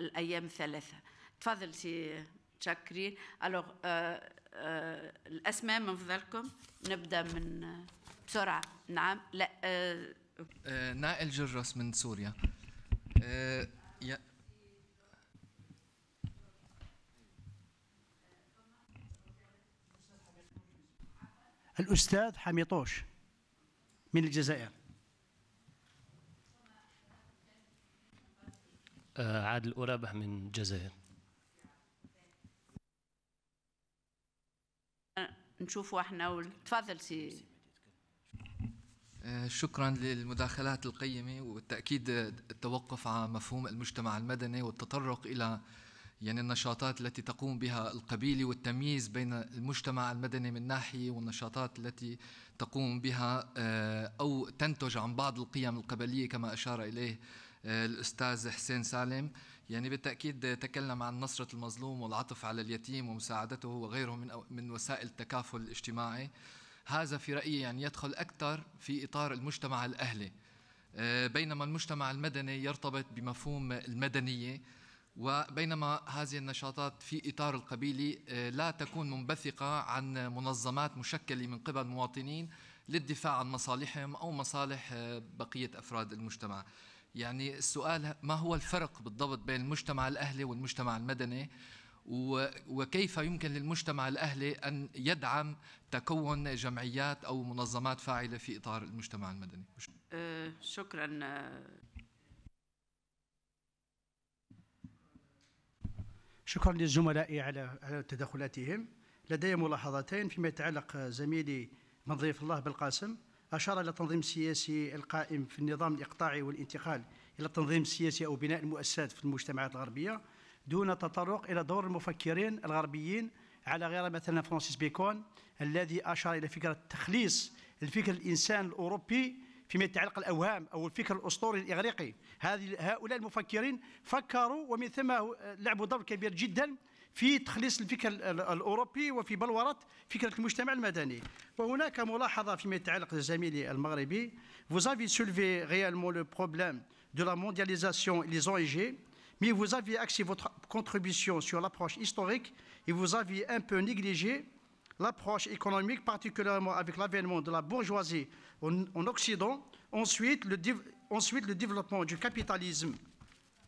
S1: الأيام الثلاثة تفضل سي تشكرين الوغ آه، الأسماء من فضلكم نبدأ من بسرعة نعم لا
S6: نائل جرس من سوريا
S7: الأستاذ حميطوش من الجزائر
S8: آه، عادل أورابح من الجزائر
S1: نشوفوا احنا تفضل سي
S6: آه، شكرا للمداخلات القيمة وبالتأكيد التوقف على مفهوم المجتمع المدني والتطرق إلى يعني النشاطات التي تقوم بها القبيلة والتمييز بين المجتمع المدني من ناحية والنشاطات التي تقوم بها آه، أو تنتج عن بعض القيم القبلية كما أشار إليه آه، الأستاذ حسين سالم يعني بالتأكيد تكلم عن نصرة المظلوم والعطف على اليتيم ومساعدته وغيره من, من وسائل التكافل الاجتماعي هذا في رأيي يعني يدخل أكثر في إطار المجتمع الأهلي آه، بينما المجتمع المدني يرتبط بمفهوم المدنية وبينما هذه النشاطات في إطار القبيله آه، لا تكون منبثقة عن منظمات مشكلة من قبل مواطنين للدفاع عن مصالحهم أو مصالح آه، بقية أفراد المجتمع يعني السؤال ما هو الفرق بالضبط بين المجتمع الأهلي والمجتمع المدني وكيف يمكن للمجتمع الأهلي أن يدعم تكون جمعيات أو منظمات فاعلة في إطار المجتمع المدني
S1: آه، شكرا
S7: شكرا للزملاء على على تدخلاتهم لدي ملاحظتين فيما يتعلق زميلي من ضيف الله بالقاسم أشار إلى التنظيم السياسي القائم في النظام الإقطاعي والانتقال إلى التنظيم السياسي أو بناء المؤسسات في المجتمعات الغربية دون تطرق إلى دور المفكرين الغربيين على غير مثلا فرانسيس بيكون الذي أشار إلى فكرة تخليص الفكر الإنسان الأوروبي فيما يتعلق الأوهام أو الفكر الأسطوري الإغريقي هذه هؤلاء المفكرين فكروا ومن ثم لعبوا دور كبير جدا في تخليص الفكر الأوروبي وفي بلورة فكرة المجتمع المدني وهناك ملاحظة فيما يتعلق زميلي المغربي vous avez soulevé réellement le problème de la mondialisation et les ONG mais vous avez axé votre contribution sur l'approche historique et vous avez un peu négligé l'approche économique, particulièrement avec l'avènement de la bourgeoisie en, Occident, ensuite le, développement du capitalisme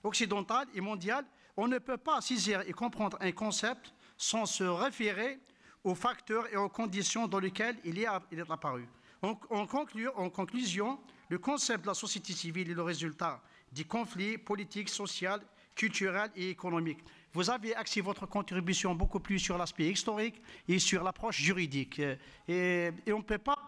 S7: occidental et mondial, on ne peut pas saisir et comprendre un concept sans se référer aux facteurs et aux conditions dans lesquelles il est, apparu. En, en conclusion, le concept de la société civile est le résultat des conflits politiques, sociaux, culturels et économiques Vous avez axé votre contribution beaucoup plus sur l'aspect historique et sur l'approche juridique. Et, et on ne peut pas...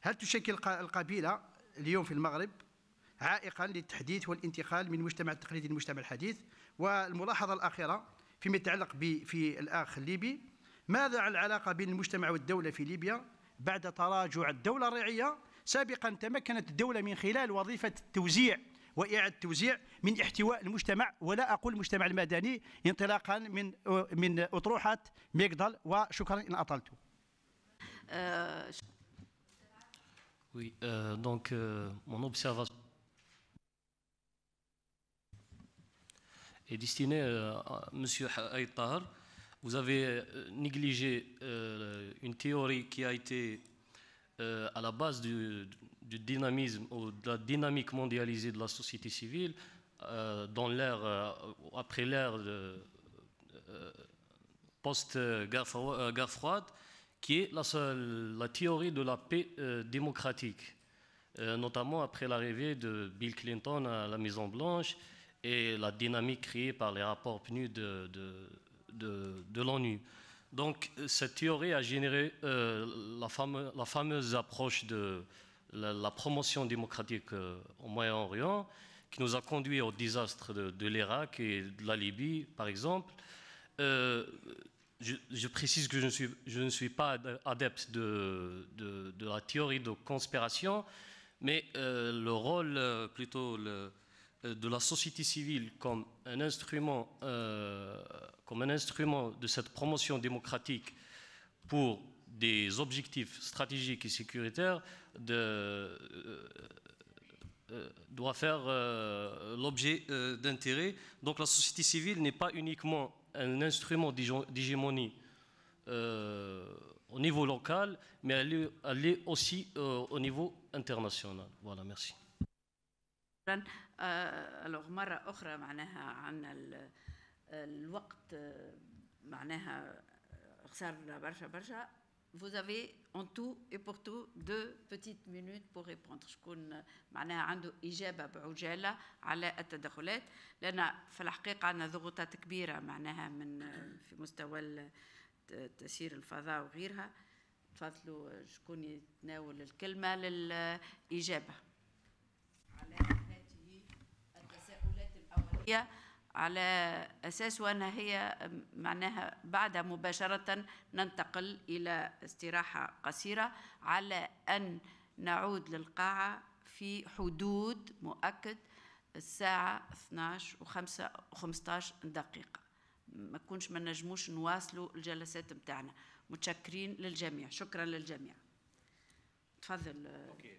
S7: هل تشكل القبيلة اليوم في المغرب عائقا للتحديث والانتقال من مجتمع التقليدي للمجتمع الحديث والملاحظة الأخيرة فيما يتعلق في الأخ الليبي ماذا على العلاقة بين المجتمع والدولة في ليبيا بعد تراجع الدولة الريعية سابقا تمكنت الدولة من خلال وظيفة التوزيع وإعادة التوزيع من احتواء المجتمع ولا أقول المجتمع المدني انطلاقا من من أطروحة ميغدال وشكرا إن أطلت.
S1: Oui, أه،
S8: euh, أه، donc euh, mon observation est destinée à M. Aïd Tahar. Vous avez euh, négligé euh, une théorie qui a été euh, à la base du, dynamisme ou de la dynamique mondialisée de la société civile dans l'ère, après l'ère post-guerre froide, qui est la, seule, la théorie de la paix démocratique, notamment après l'arrivée de Bill Clinton à la Maison-Blanche et la dynamique créée par les rapports PNU de de, de l'ONU. Donc euh, cette théorie a généré euh, la, fameuse approche de la, promotion démocratique euh, au Moyen-Orient, qui nous a conduit au désastre de, l'Irak et de la Libye, par exemple. je, précise que je ne suis, pas adepte de, la théorie de conspiration, mais le rôle plutôt de la société civile comme un instrument comme un instrument de cette promotion démocratique pour des objectifs stratégiques et sécuritaires euh, euh, euh, doit faire l'objet d'intérêt. Donc la société civile n'est pas uniquement un instrument d'hégémonie au niveau local, mais elle est, aussi au niveau international. Voilà, merci.
S1: الوقت معناها خسرنا برشا برشا vous avez en tout et pour tout deux petites minutes pour répondre شكون معناها عنده إجابة بعجالة على التدخلات لأن في الحقيقة عندنا ضغوطات كبيرة معناها من في مستوى تسيير الفضاء وغيرها تفضلوا شكون يتناول الكلمة للإجابة على هذه التساؤلات الأولية على أساس وأن هي معناها بعد مباشرة ننتقل إلى استراحة قصيرة على أن نعود للقاعة في حدود مؤكد الساعة 12 و 15 دقيقة ما كونش ما نجموش نواصلوا الجلسات متاعنا متشكرين للجميع شكرا للجميع تفضل أوكي.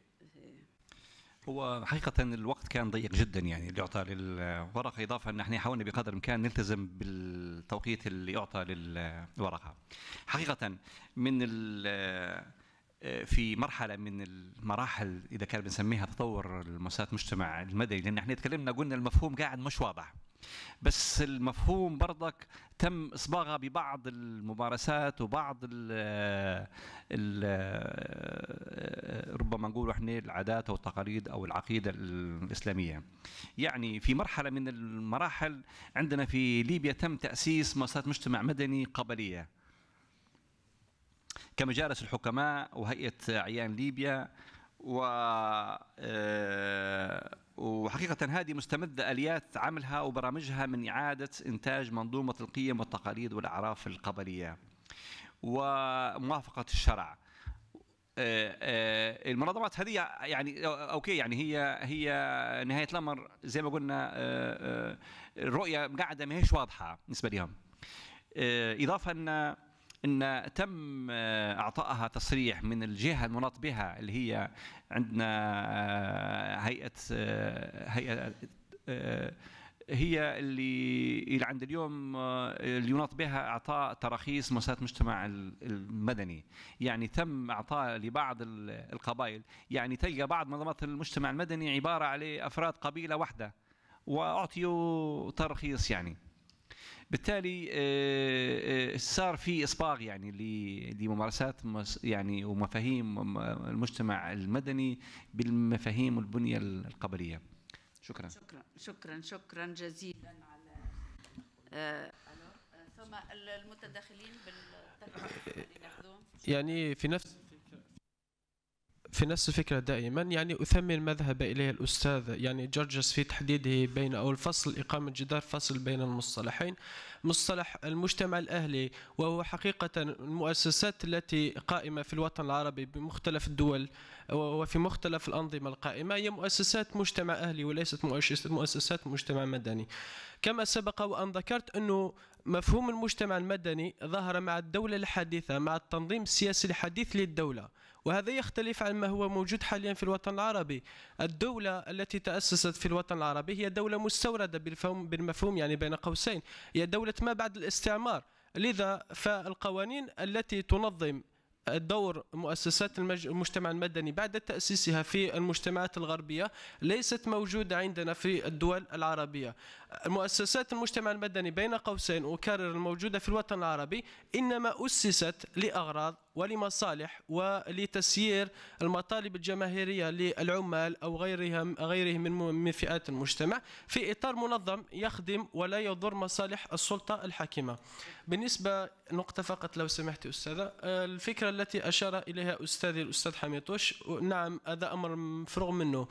S4: هو حقيقة الوقت كان ضيق جدا يعني اللي يعطى للورقة إضافة أن احنا حاولنا بقدر الإمكان نلتزم بالتوقيت اللي يعطى للورقة حقيقة من في مرحله من المراحل اذا كان بنسميها تطور المؤسسات المجتمع المدني لان احنا تكلمنا قلنا المفهوم قاعد مش واضح بس المفهوم برضك تم اصباغها ببعض الممارسات وبعض ال ال ربما نقول احنا العادات او التقاليد او العقيده الاسلاميه يعني في مرحله من المراحل عندنا في ليبيا تم تاسيس مؤسسات مجتمع مدني قبليه كمجالس الحكماء وهيئه عيان ليبيا و آه، وحقيقة هذه مستمدة أليات عملها وبرامجها من إعادة إنتاج منظومة القيم والتقاليد والأعراف القبلية وموافقة الشرع آه، آه، المنظمات هذه يعني اوكي يعني هي هي نهايه الامر زي ما قلنا الرؤيه آه، قاعده ما هيش واضحه بالنسبه لهم اضافه ان ان تم آه، اعطائها تصريح من الجهه المناط بها اللي هي عندنا آه، هيئه آه، هيئه هي اللي الى عند اليوم اللي يناط بها اعطاء تراخيص مؤسسات المجتمع المدني يعني تم اعطاء لبعض القبائل يعني تلقى بعض منظمات المجتمع المدني عباره عليه افراد قبيله واحده واعطيوا ترخيص يعني بالتالي آه، آه، صار في اصباغ يعني لممارسات يعني ومفاهيم المجتمع المدني بالمفاهيم والبنيه القبليه شكرا شكرا
S1: شكرا شكرا جزيلا على آه، ثم المتداخلين بال
S2: يعني في نفس في نفس الفكرة دائما يعني أثمن مذهب إليه الأستاذ يعني جورجس في تحديده بين أو الفصل إقامة جدار فصل بين المصطلحين مصطلح المجتمع الأهلي وهو حقيقة المؤسسات التي قائمة في الوطن العربي بمختلف الدول وفي مختلف الأنظمة القائمة هي مؤسسات مجتمع أهلي وليست مؤسسات مجتمع مدني كما سبق وأن ذكرت أنه مفهوم المجتمع المدني ظهر مع الدولة الحديثة مع التنظيم السياسي الحديث للدولة وهذا يختلف عن ما هو موجود حاليا في الوطن العربي الدولة التي تأسست في الوطن العربي هي دولة مستوردة بالمفهوم يعني بين قوسين هي دولة ما بعد الاستعمار لذا فالقوانين التي تنظم دور مؤسسات المجتمع المدني بعد تأسيسها في المجتمعات الغربية ليست موجودة عندنا في الدول العربية مؤسسات المجتمع المدني بين قوسين أكرر الموجودة في الوطن العربي إنما أسست لأغراض ولمصالح ولتسيير المطالب الجماهيريه للعمال او غيرهم غيرهم من فئات المجتمع في اطار منظم يخدم ولا يضر مصالح السلطه الحاكمه. بالنسبه نقطه فقط لو سمحت استاذه الفكره التي اشار اليها استاذي الاستاذ حميطوش نعم هذا امر مفروغ منه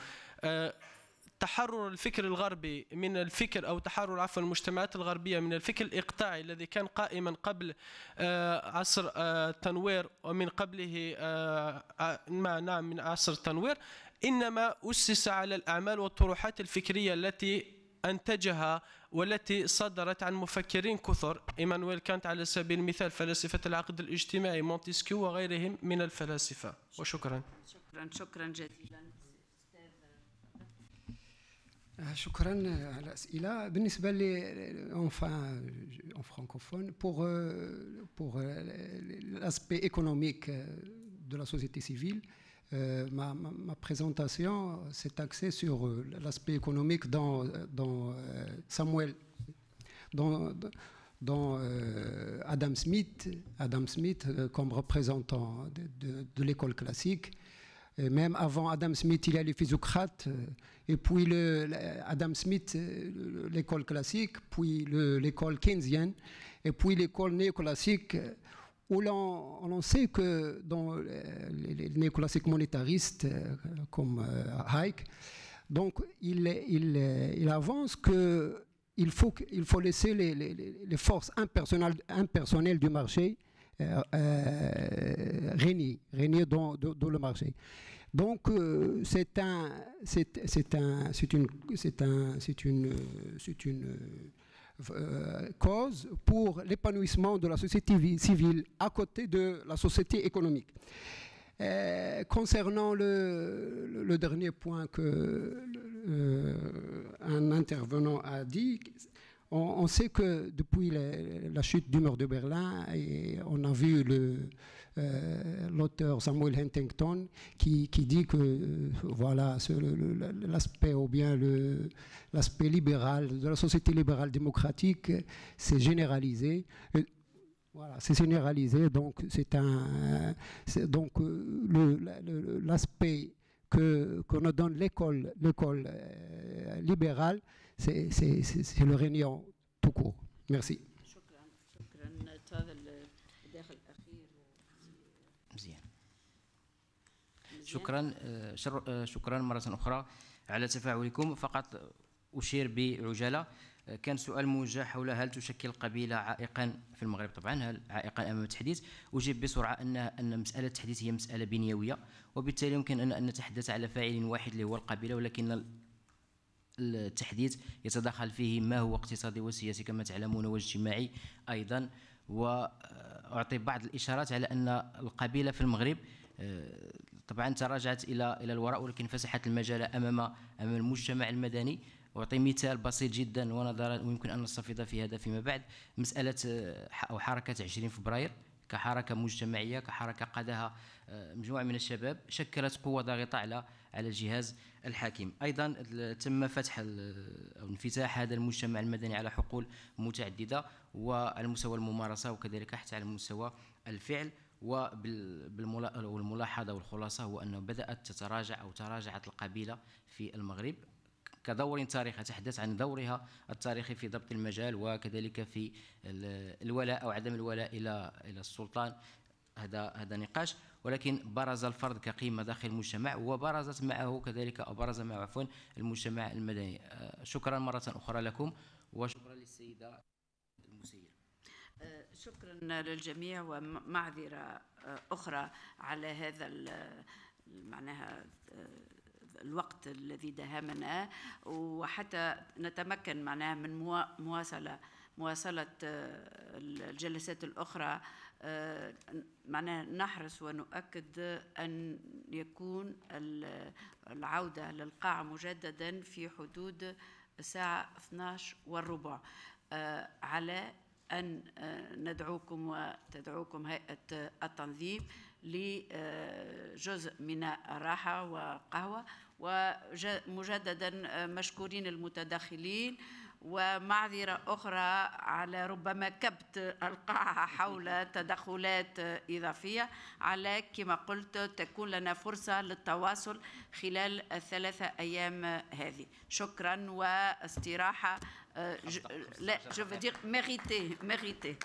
S2: تحرر الفكر الغربي من الفكر او تحرر عفوا المجتمعات الغربيه من الفكر الاقطاعي الذي كان قائما قبل آه، عصر التنوير آه، ومن قبله آه، ما نعم من عصر التنوير انما اسس على الاعمال والطروحات الفكريه التي انتجها والتي صدرت عن مفكرين كثر ايمانويل كانت على سبيل المثال فلاسفه العقد الاجتماعي مونتسكيو وغيرهم من الفلاسفه وشكرا
S1: شكرا شكرا جزيلا
S3: شكرا على الاسئله enfin لي اونفان اون Pour euh, euh, l'aspect économique euh, de la société civile ma, présentation s'est axée sur l'aspect économique dans, Samuel, dans, Adam Smith, Adam Smith comme représentant de l'école classique, même avant Adam Smith, il y a les physiocrates, euh, et puis le, Adam Smith, euh, l'école classique, puis l'école keynesienne, et puis l'école néoclassique, euh, où l'on sait que dans les, néoclassiques monétaristes, comme Hayek, donc il, avance que il faut, faut laisser les, les forces impersonnelles, du marché euh, euh, régner, dans, le marché. Donc euh, c'est un, c'est, un, c'est une, c'est un, c'est une, c'est une euh, cause pour l'épanouissement de la société civile à côté de la société économique. concernant le, dernier point que un intervenant a dit, on, sait que depuis la, chute du mur de Berlin, on a vu euh, l'auteur Samuel Huntington qui, dit que euh, voilà l'aspect ou bien l'aspect libéral de la société libérale démocratique, s'est généralisé. c'est généralisé, donc c'est un, donc euh, l'aspect que qu'on donne l'école, l'école libérale, c'est le réunion tout court. Merci.
S5: شكرا شكرا مرة أخرى على تفاعلكم فقط أشير بعجالة كان سؤال موجه حول هل تشكل القبيلة عائقا في المغرب طبعا هل عائقا أمام التحديث أجيب بسرعة أن أن مسألة التحديث هي مسألة بنيوية وبالتالي يمكن أن نتحدث على فاعل واحد اللي هو القبيلة ولكن التحديث يتداخل فيه ما هو اقتصادي وسياسي كما تعلمون واجتماعي أيضا وأعطي بعض الإشارات على أن القبيلة في المغرب آه، طبعا تراجعت إلى إلى الوراء ولكن فسحت المجال أمام أمام المجتمع المدني أعطي مثال بسيط جدا ونظرا ويمكن أن نستفيض في هذا فيما بعد مسألة آه، أو حركة 20 فبراير كحركه مجتمعيه كحركه قادها آه، مجموعه من الشباب شكلت قوه ضاغطه على على الجهاز الحاكم ايضا تم فتح او انفتاح هذا المجتمع المدني على حقول متعدده والمستوى الممارسه وكذلك حتى على مستوى الفعل والملاحظه والخلاصه هو انه بدات تتراجع او تراجعت القبيله في المغرب كدور تاريخي تحدث عن دورها التاريخي في ضبط المجال وكذلك في الولاء او عدم الولاء الى الى السلطان هذا هذا نقاش ولكن برز الفرد كقيمه داخل المجتمع وبرزت معه كذلك او برز معه عفوا المجتمع المدني آه، شكرا مره اخرى لكم وشكرا للسيده
S1: المسير آه، شكرا للجميع ومعذره آه، اخرى على هذا معناها الوقت الذي داهمنا وحتى نتمكن معناها من مواصله مواصله الجلسات الاخرى آه، معناه نحرص ونؤكد أن يكون العودة للقاعة مجددا في حدود الساعة 12 والربع آه، على أن آه، ندعوكم وتدعوكم هيئة التنظيم لجزء من الراحة وقهوة ومجددا مشكورين المتداخلين ومعذرة أخرى على ربما كبت القاعة حول تدخلات إضافية على كما قلت تكون لنا فرصة للتواصل خلال الثلاثة أيام هذه شكرا واستراحة لا جو ميريتي ميريتي